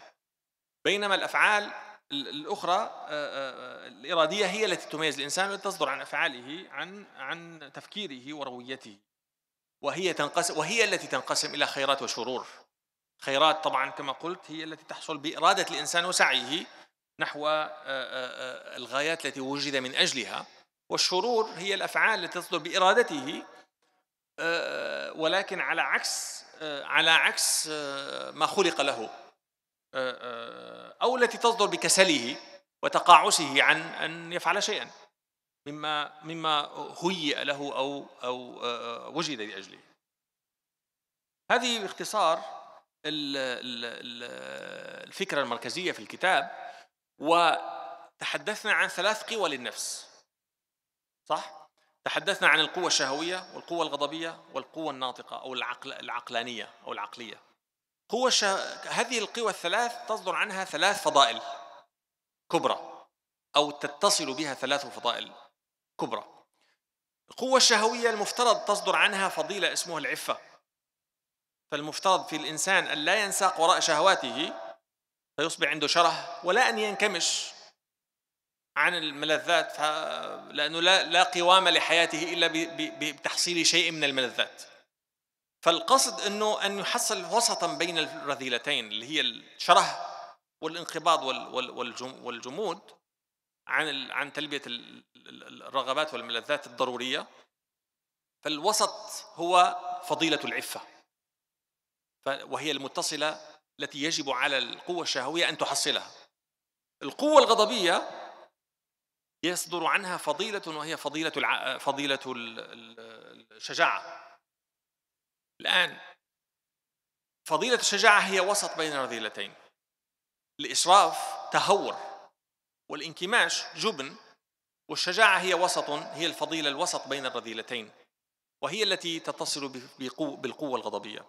S2: بينما الأفعال الأخرى آه، آه، آه، الإرادية هي التي تميز الإنسان والتي تصدر عن أفعاله عن عن تفكيره ورويته وهي تنقسم وهي التي تنقسم إلى خيرات وشرور خيرات طبعا كما قلت هي التي تحصل بإرادة الإنسان وسعيه نحو الغايات التي وجد من أجلها والشرور هي الأفعال التي تصدر بإرادته آه، ولكن على عكس آه، على عكس آه، ما خلق له أو التي تصدر بكسله وتقاعسه عن أن يفعل شيئا مما مما هيئ له أو أو وجد لأجله هذه باختصار الفكرة المركزية في الكتاب وتحدثنا عن ثلاث قوى للنفس صح؟ تحدثنا عن القوة الشهوية والقوة الغضبية والقوة الناطقة أو العقل العقلانية أو العقلية قوة شه... هذه القوى الثلاث تصدر عنها ثلاث فضائل كبرى أو تتصل بها ثلاث فضائل كبرى القوة الشهوية المفترض تصدر عنها فضيلة اسمها العفة فالمفترض في الإنسان أن لا ينساق وراء شهواته فيصبح عنده شره ولا أن ينكمش عن الملذات ف... لأنه لا, لا قوام لحياته إلا ب... ب... بتحصيل شيء من الملذات فالقصد أنه أن يحصل وسطا بين الرذيلتين اللي هي الشره والانقباض والجمود عن عن تلبية الرغبات والملذات الضرورية فالوسط هو فضيلة العفة وهي المتصلة التي يجب على القوة الشهوية أن تحصلها القوة الغضبية يصدر عنها فضيلة وهي فضيلة الع... فضيلة الشجاعة الآن فضيلة الشجاعة هي وسط بين الرذيلتين الإسراف تهور والانكماش جبن والشجاعة هي وسط هي الفضيلة الوسط بين الرذيلتين وهي التي تتصل بالقوة الغضبية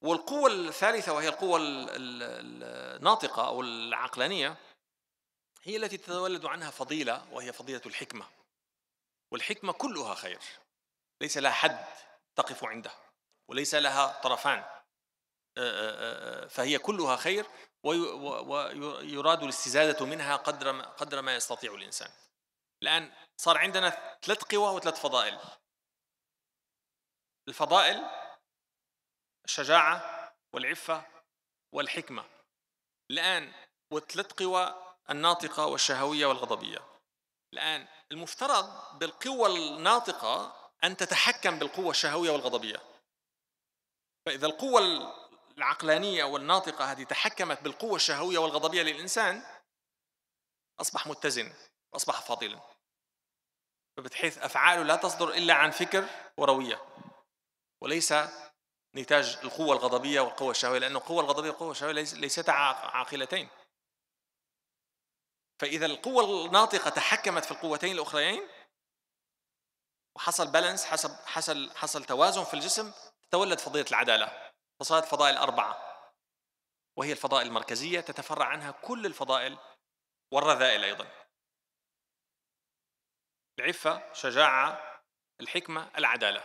S2: والقوة الثالثة وهي القوة الناطقة أو العقلانية هي التي تتولد عنها فضيلة وهي فضيلة الحكمة والحكمة كلها خير ليس لها حد تقف عنده وليس لها طرفان آه، آه، آه، فهي كلها خير ويراد الاستزادة منها قدر ما, قدر ما يستطيع الإنسان الآن صار عندنا ثلاث قوى وثلاث فضائل الفضائل الشجاعة والعفة والحكمة الآن وثلاث قوى الناطقة والشهوية والغضبية الآن المفترض بالقوة الناطقة أن تتحكم بالقوة الشهوية والغضبية فإذا القوة العقلانية والناطقة هذه تحكمت بالقوة الشهوية والغضبية للإنسان أصبح متزن وأصبح فاضلا فبتحيث أفعاله لا تصدر إلا عن فكر وروية وليس نتاج القوة الغضبية والقوة الشهوية لأن القوة الغضبية والقوة الشهوية ليستا عاقلتين فإذا القوة الناطقة تحكمت في القوتين الأخريين وحصل بالانس حصل حصل حصل توازن في الجسم تولد فضيلة العدالة فصارت فضائل أربعة وهي الفضائل المركزية تتفرع عنها كل الفضائل والرذائل أيضا العفة شجاعة الحكمة العدالة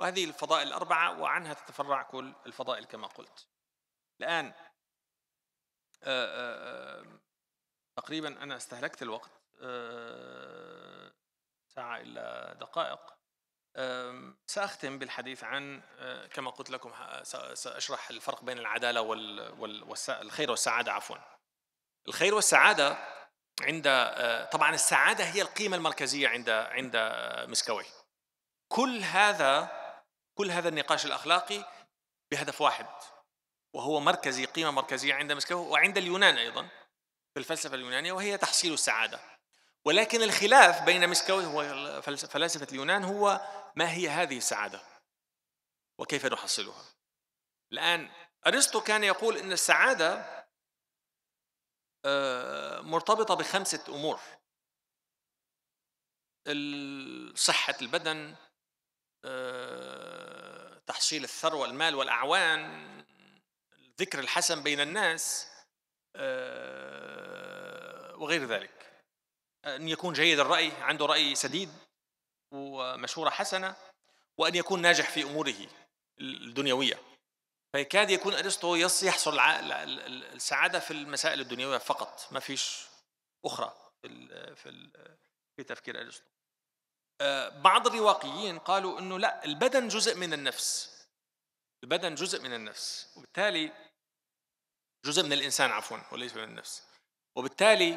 S2: وهذه الفضائل الأربعة وعنها تتفرع كل الفضائل كما قلت الآن آآ آه، آآ آه، آه، تقريبا انا استهلكت الوقت آه، ساعه الا دقائق ساختم بالحديث عن آه، كما قلت لكم ساشرح الفرق بين العداله والخير والسعاده عفوا الخير والسعاده عند آه، طبعا السعاده هي القيمه المركزيه عند عند مسكوي كل هذا كل هذا النقاش الاخلاقي بهدف واحد وهو مركزي قيمه مركزيه عند مسكوي وعند اليونان ايضا في الفلسفة اليونانية وهي تحصيل السعادة ولكن الخلاف بين مسكوي وفلاسفة اليونان هو ما هي هذه السعادة وكيف نحصلها الآن أرسطو كان يقول أن السعادة آه، مرتبطة بخمسة أمور صحة البدن آه، تحصيل الثروة المال والأعوان ذكر الحسن بين الناس آه، وغير ذلك أن يكون جيد الرأي عنده رأي سديد ومشورة حسنة وأن يكون ناجح في أموره الدنيوية فيكاد يكون أرسطو يحصل السعادة في المسائل الدنيوية فقط ما فيش أخرى في في في تفكير أرسطو آه، بعض الرواقيين قالوا أنه لا البدن جزء من النفس البدن جزء من النفس وبالتالي جزء من الإنسان عفوا وليس من النفس وبالتالي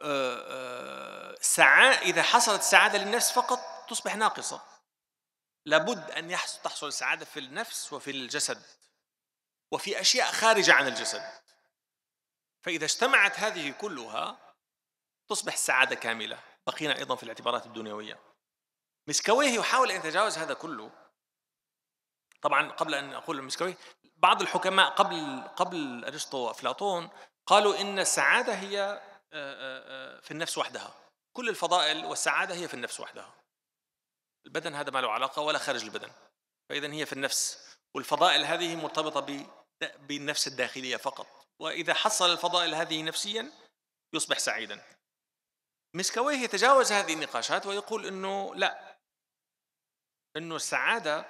S2: آه، آه، سعاء إذا حصلت سعادة للنفس فقط تصبح ناقصة لابد أن يحصل تحصل السعادة في النفس وفي الجسد وفي أشياء خارجة عن الجسد فإذا اجتمعت هذه كلها تصبح السعادة كاملة بقينا أيضا في الاعتبارات الدنيوية مسكويه يحاول أن يتجاوز هذا كله طبعا قبل أن أقول مسكويه بعض الحكماء قبل قبل ارسطو وافلاطون قالوا ان السعاده هي آه، آه، آه، في النفس وحدها كل الفضائل والسعاده هي في النفس وحدها البدن هذا ما له علاقه ولا خارج البدن فاذا هي في النفس والفضائل هذه مرتبطه بالنفس الداخليه فقط واذا حصل الفضائل هذه نفسيا يصبح سعيدا مسكويه يتجاوز هذه النقاشات ويقول انه لا انه السعاده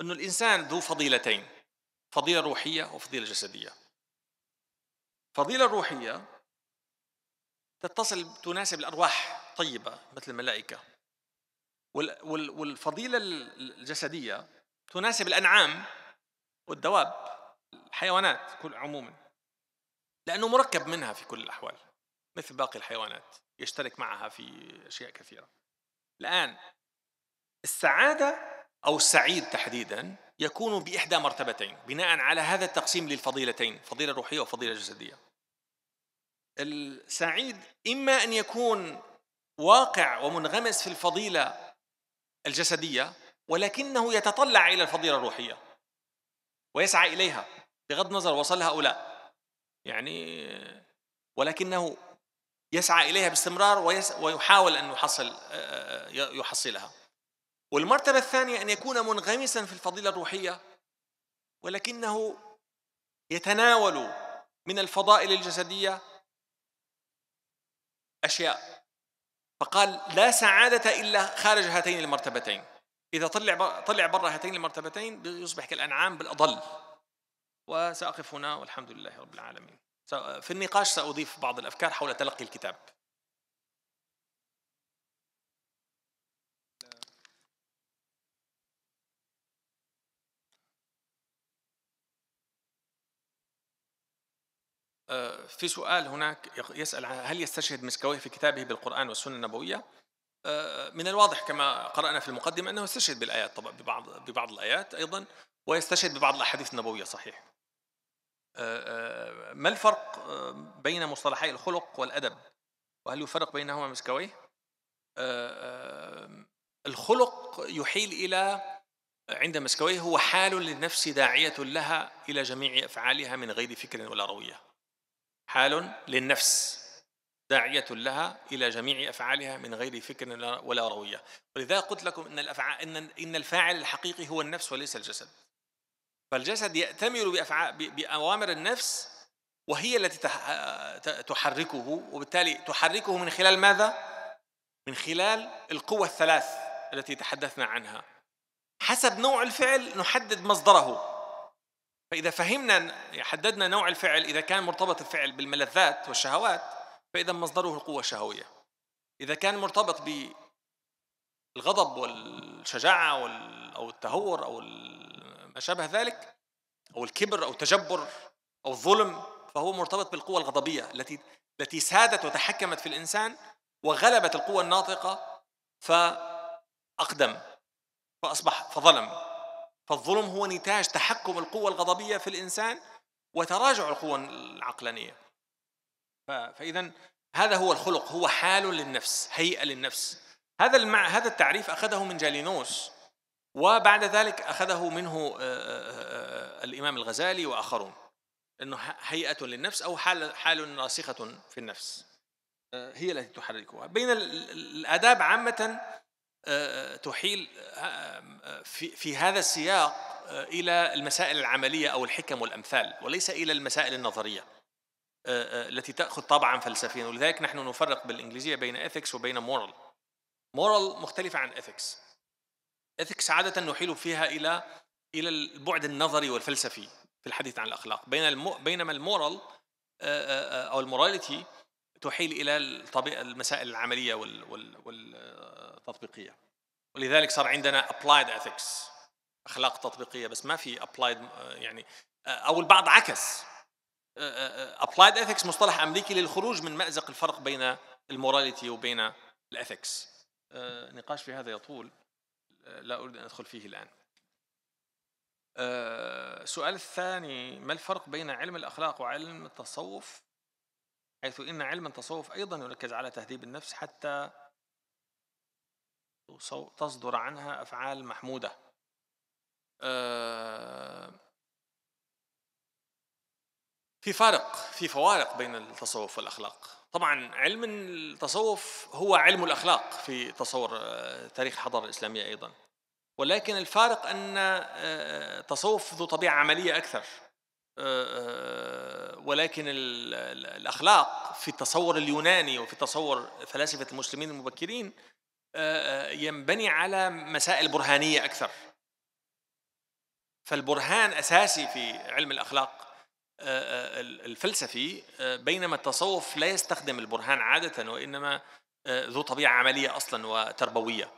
S2: انه الانسان ذو فضيلتين فضيلة روحية وفضيلة جسدية فضيلة روحية تتصل تناسب الأرواح طيبة مثل الملائكة والفضيلة الجسدية تناسب الأنعام والدواب الحيوانات كل عموما لأنه مركب منها في كل الأحوال مثل باقي الحيوانات يشترك معها في أشياء كثيرة الآن السعادة أو السعيد تحديدا يكون بإحدى مرتبتين بناء على هذا التقسيم للفضيلتين فضيلة روحية وفضيلة جسدية السعيد إما أن يكون واقع ومنغمس في الفضيلة الجسدية ولكنه يتطلع إلى الفضيلة الروحية ويسعى إليها بغض النظر وصلها أو لا يعني ولكنه يسعى إليها باستمرار ويحاول أن يحصل يحصلها والمرتبة الثانية أن يكون منغمسا في الفضيلة الروحية ولكنه يتناول من الفضائل الجسدية أشياء فقال لا سعادة إلا خارج هاتين المرتبتين إذا طلع طلع برا هاتين المرتبتين يصبح كالأنعام بالأضل وسأقف هنا والحمد لله رب العالمين في النقاش سأضيف بعض الأفكار حول تلقي الكتاب آه، في سؤال هناك يسأل هل يستشهد مسكويه في كتابه بالقرآن والسنة النبوية؟ آه، من الواضح كما قرأنا في المقدمة أنه يستشهد بالآيات طبعا ببعض ببعض الآيات أيضا ويستشهد ببعض الأحاديث النبوية صحيح. آه، ما الفرق بين مصطلحي الخلق والأدب؟ وهل يفرق بينهما مسكويه؟ الخلق يحيل إلى عند مسكويه هو حال للنفس داعية لها إلى جميع أفعالها من غير فكر ولا روية حال للنفس داعية لها إلى جميع أفعالها من غير فكر ولا روية ولذا قلت لكم إن, الأفعال إن, إن الفاعل الحقيقي هو النفس وليس الجسد فالجسد يأتمر بأفعال بأوامر النفس وهي التي تحركه وبالتالي تحركه من خلال ماذا؟ من خلال القوى الثلاث التي تحدثنا عنها حسب نوع الفعل نحدد مصدره فإذا فهمنا حددنا نوع الفعل إذا كان مرتبط الفعل بالملذات والشهوات فإذا مصدره القوة الشهوية إذا كان مرتبط بالغضب والشجاعة أو التهور أو ما شابه ذلك أو الكبر أو التجبر أو الظلم فهو مرتبط بالقوة الغضبية التي التي سادت وتحكمت في الإنسان وغلبت القوة الناطقة فأقدم فأصبح فظلم فالظلم هو نتاج تحكم القوة الغضبية في الإنسان وتراجع القوة العقلانية فإذا هذا هو الخلق هو حال للنفس هيئة للنفس هذا المع... هذا التعريف أخذه من جالينوس وبعد ذلك أخذه منه آه، آه، آه، الإمام الغزالي وآخرون أنه هيئة للنفس أو حال, حال راسخة في النفس هي التي تحركها بين الآداب عامة آه، آه، تحيل آه، في هذا السياق الى المسائل العمليه او الحكم والامثال وليس الى المسائل النظريه التي تاخذ طابعا فلسفيا ولذلك نحن نفرق بالانجليزيه بين ethics وبين moral moral مختلفه عن ethics ethics عاده نحيل فيها الى الى البعد النظري والفلسفي في الحديث عن الاخلاق بين بينما المورال او الموراليتي تحيل الى المسائل العمليه وال, وال, وال تطبيقيه ولذلك صار عندنا applied ethics اخلاق تطبيقيه بس ما في applied يعني او البعض عكس applied ethics مصطلح امريكي للخروج من مازق الفرق بين الموراليتي وبين الاثكس نقاش في هذا يطول لا اريد ان ادخل فيه الان السؤال الثاني ما الفرق بين علم الاخلاق وعلم التصوف حيث ان علم التصوف ايضا يركز على تهذيب النفس حتى تصدر عنها أفعال محمودة آه، في فارق في فوارق بين التصوف والأخلاق طبعا علم التصوف هو علم الأخلاق في تصور آه، تاريخ الحضارة الإسلامية أيضا ولكن الفارق أن التصوف آه، ذو طبيعة عملية أكثر ولكن الأخلاق في التصور اليوناني وفي تصور فلاسفة المسلمين المبكرين آه، آه، ينبني على مسائل برهانيه اكثر فالبرهان اساسي في علم الاخلاق آه، الفلسفي بينما التصوف لا يستخدم البرهان عاده وانما ذو طبيعه عمليه اصلا وتربويه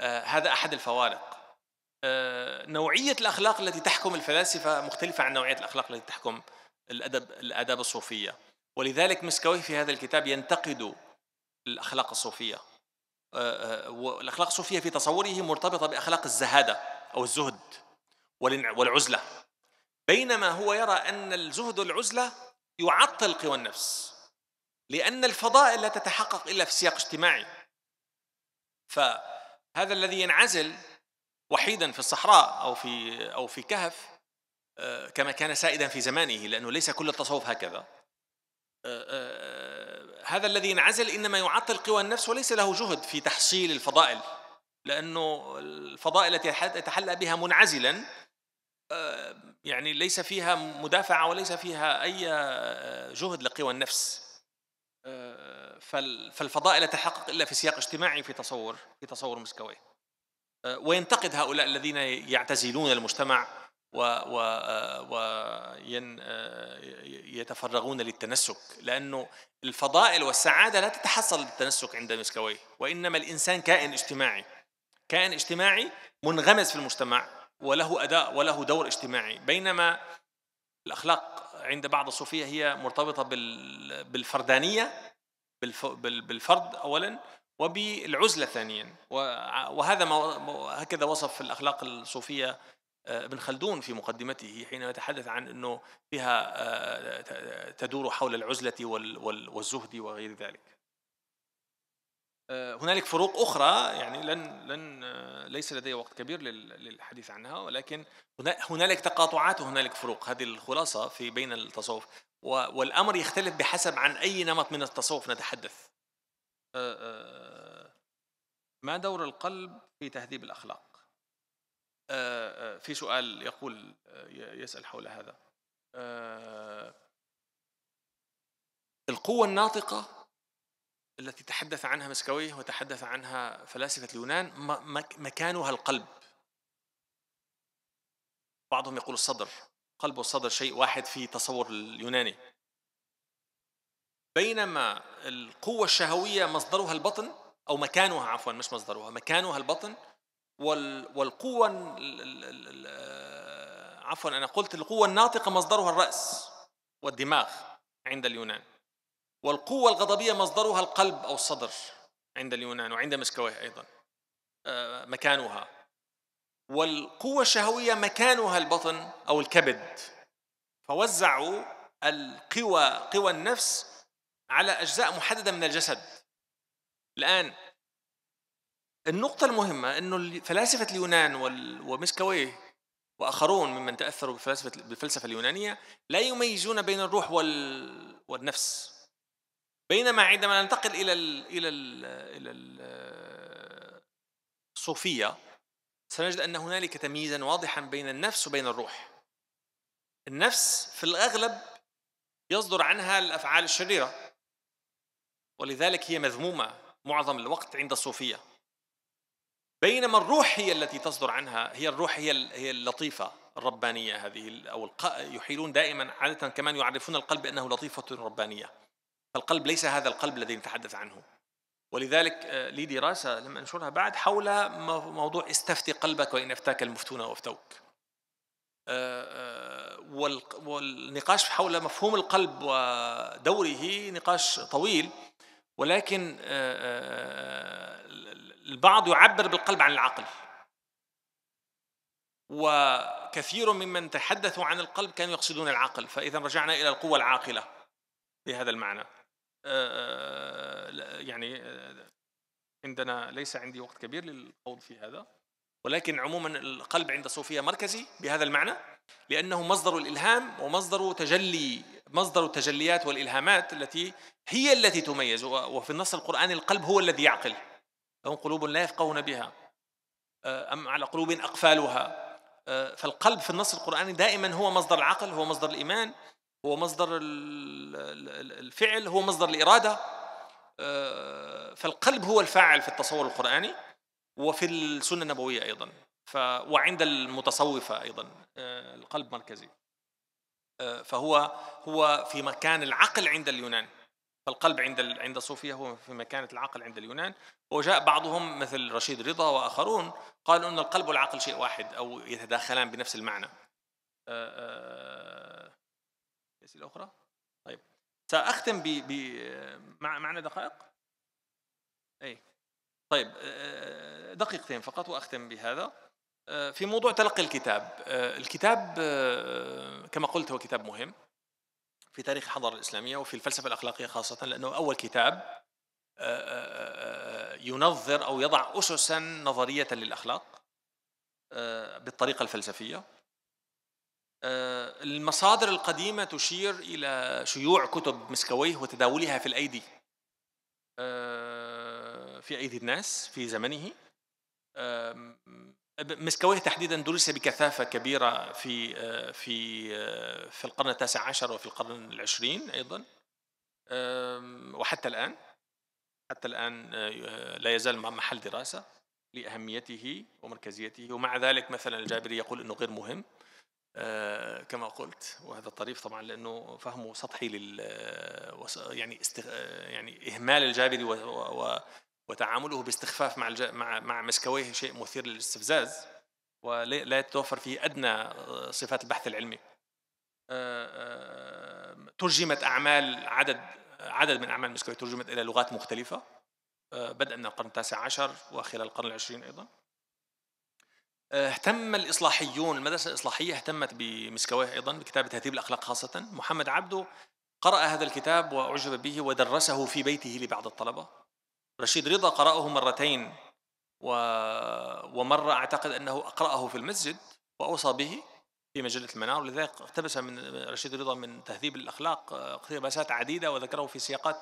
S2: هذا احد الفوارق نوعيه الاخلاق التي تحكم الفلاسفه مختلفه عن نوعيه الاخلاق التي تحكم الادب الاداب الصوفيه ولذلك مسكوي في هذا الكتاب ينتقد الاخلاق الصوفيه آه، آه، والاخلاق الصوفيه في تصوره مرتبطه باخلاق الزهاده او الزهد والعزله بينما هو يرى ان الزهد والعزله يعطل قوى النفس لان الفضائل لا تتحقق الا في سياق اجتماعي فهذا الذي ينعزل وحيدا في الصحراء او في او في كهف آه، كما كان سائدا في زمانه لانه ليس كل التصوف هكذا هذا الذي انعزل انما يعطل قوى النفس وليس له جهد في تحصيل الفضائل لانه الفضائل التي يتحلى بها منعزلا آه، يعني ليس فيها مدافعه وليس فيها اي آه، جهد لقوى النفس آه، فالفضائل لا تحقق الا في سياق اجتماعي في تصور في تصور مسكوي وينتقد هؤلاء الذين يعتزلون المجتمع ويتفرغون آه، آه، للتنسك لأنه الفضائل والسعادة لا تتحصل بالتنسك عند مسكوي وإنما الإنسان كائن اجتماعي كائن اجتماعي منغمس في المجتمع وله أداء وله دور اجتماعي بينما الأخلاق عند بعض الصوفية هي مرتبطة بالفردانية بالفرد أولا وبالعزلة ثانيا وهذا ما هكذا وصف الأخلاق الصوفية آه، ابن خلدون في مقدمته حينما يتحدث عن انه فيها آه، تدور حول العزله والزهد وغير ذلك. آه، هنالك فروق اخرى يعني لن لن ليس لدي وقت كبير للحديث عنها ولكن هنالك تقاطعات وهنالك فروق هذه الخلاصه في بين التصوف والامر يختلف بحسب عن اي نمط من التصوف نتحدث. ما دور القلب في تهذيب الاخلاق؟ آه، آه، في سؤال يقول آه، يسأل حول هذا القوة الناطقة التي تحدث عنها مسكويه وتحدث عنها فلاسفة اليونان مكانها القلب بعضهم يقول الصدر قلب والصدر شيء واحد في تصور اليوناني بينما القوة الشهوية مصدرها البطن أو مكانها عفوا مش مصدرها مكانها البطن والقوة آه، عفوا أنا قلت القوة الناطقة مصدرها الرأس والدماغ عند اليونان والقوة الغضبية مصدرها القلب أو الصدر عند اليونان وعند مسكويه أيضا آه، مكانها والقوة الشهوية مكانها البطن أو الكبد فوزعوا القوى قوى النفس على أجزاء محددة من الجسد الآن النقطة المهمة أنه فلاسفة اليونان ومسكويه وآخرون ممن تأثروا بفلسفة بالفلسفة اليونانية لا يميزون بين الروح وال... والنفس بينما عندما ننتقل إلى الـ إلى الـ إلى الصوفية سنجد أن هنالك تمييزا واضحا بين النفس وبين الروح النفس في الأغلب يصدر عنها الأفعال الشريرة ولذلك هي مذمومة معظم الوقت عند الصوفية بينما الروح هي التي تصدر عنها هي الروح هي هي اللطيفه الربانيه هذه او يحيلون دائما عاده كمان يعرفون القلب انه لطيفه ربانيه فالقلب ليس هذا القلب الذي نتحدث عنه ولذلك آه، لي دراسه لم انشرها بعد حول موضوع استفتي قلبك وان افتاك المفتون وافتوك آه، آه، والنقاش حول مفهوم القلب ودوره نقاش طويل ولكن آه، آه، آه، البعض يعبر بالقلب عن العقل وكثير ممن تحدثوا عن القلب كانوا يقصدون العقل فإذا رجعنا إلى القوة العاقلة بهذا المعنى يعني عندنا ليس عندي وقت كبير للقول في هذا ولكن عموما القلب عند صوفية مركزي بهذا المعنى لأنه مصدر الإلهام ومصدر تجلي مصدر التجليات والإلهامات التي هي التي تميز وفي النص القرآني القلب هو الذي يعقل لهم قلوب لا يفقهون بها آه، أم على قلوب أقفالها آه، فالقلب في النص القرآني دائما هو مصدر العقل هو مصدر الإيمان هو مصدر الفعل هو مصدر الإرادة آه، فالقلب هو الفاعل في التصور القرآني وفي السنة النبوية أيضا ف وعند المتصوفة أيضا القلب مركزي فهو هو في مكان العقل عند اليونان فالقلب عند عند الصوفيه هو في مكانه العقل عند اليونان وجاء بعضهم مثل رشيد رضا واخرون قالوا ان القلب والعقل شيء واحد او يتداخلان بنفس المعنى اسئله آه، اخرى طيب ساختم ب معنا دقائق اي طيب آه، آه، دقيقتين فقط واختم بهذا آه، في موضوع تلقي الكتاب آه، الكتاب آه، كما قلت هو كتاب مهم في تاريخ الحضارة الإسلامية وفي الفلسفة الأخلاقية خاصة لأنه أول كتاب ينظر أو يضع أسسا نظرية للأخلاق بالطريقة الفلسفية المصادر القديمة تشير إلى شيوع كتب مسكويه وتداولها في الأيدي في أيدي الناس في زمنه مسكويه تحديدا درس بكثافه كبيره في في في القرن التاسع عشر وفي القرن العشرين ايضا وحتى الان حتى الان آه، لا يزال محل دراسه لاهميته ومركزيته ومع ذلك مثلا الجابري يقول انه غير مهم آه، كما قلت وهذا طريف طبعا لانه فهمه سطحي لل آه، يعني استغ... يعني اهمال الجابري و... و... وتعامله باستخفاف مع الج... مع مع مسكويه شيء مثير للاستفزاز ولا يتوفر فيه أدنى آه، صفات البحث العلمي آه، آه، ترجمت أعمال عدد عدد من أعمال مسكويه ترجمت إلى لغات مختلفة بدءا من القرن التاسع عشر وخلال القرن العشرين أيضا اهتم الإصلاحيون المدرسة الإصلاحية اهتمت بمسكويه أيضا بكتاب تهذيب الأخلاق خاصة محمد عبده قرأ هذا الكتاب وأعجب به ودرسه في بيته لبعض الطلبة رشيد رضا قرأه مرتين و... ومرة أعتقد أنه أقرأه في المسجد وأوصى به في مجلة المنار ولذلك اقتبس من رشيد رضا من تهذيب الأخلاق اقتباسات عديدة وذكره في سياقات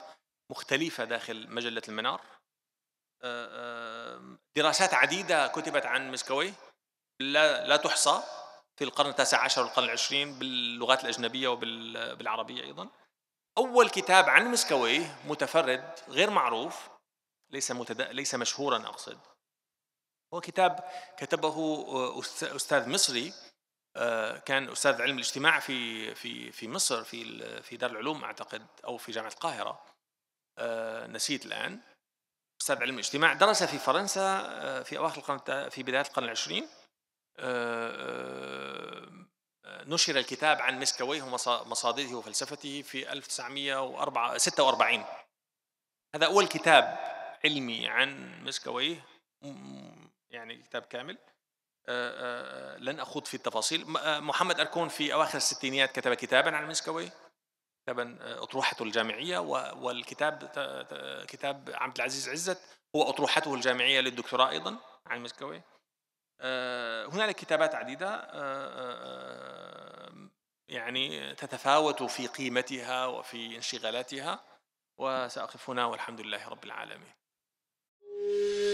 S2: مختلفة داخل مجلة المنار آه، آه، دراسات عديدة كتبت عن مسكوي لا, لا تحصى في القرن التاسع عشر والقرن العشرين باللغات الأجنبية وبالعربية أيضا أول كتاب عن مسكوي متفرد غير معروف ليس متد... ليس مشهورا اقصد هو كتاب كتبه آه، استاذ مصري آه، كان استاذ علم الاجتماع في في في مصر في في دار العلوم اعتقد او في جامعه القاهره آه، نسيت الان استاذ علم الاجتماع درس في فرنسا في اواخر القرن في بدايه القرن العشرين نشر الكتاب عن مسكويه ومصادره وفلسفته في 1946 هذا اول كتاب علمي عن مسكويه يعني كتاب كامل آه، آه، لن أخوض في التفاصيل آه، محمد أركون في أواخر الستينيات كتب كتابا عن مسكويه كتابا أطروحته الجامعية والكتاب كتاب عبد العزيز عزت هو أطروحته الجامعية للدكتوراه أيضا عن مسكويه هنالك كتابات عديدة يعني تتفاوت في قيمتها وفي انشغالاتها وسأقف هنا والحمد لله رب العالمين you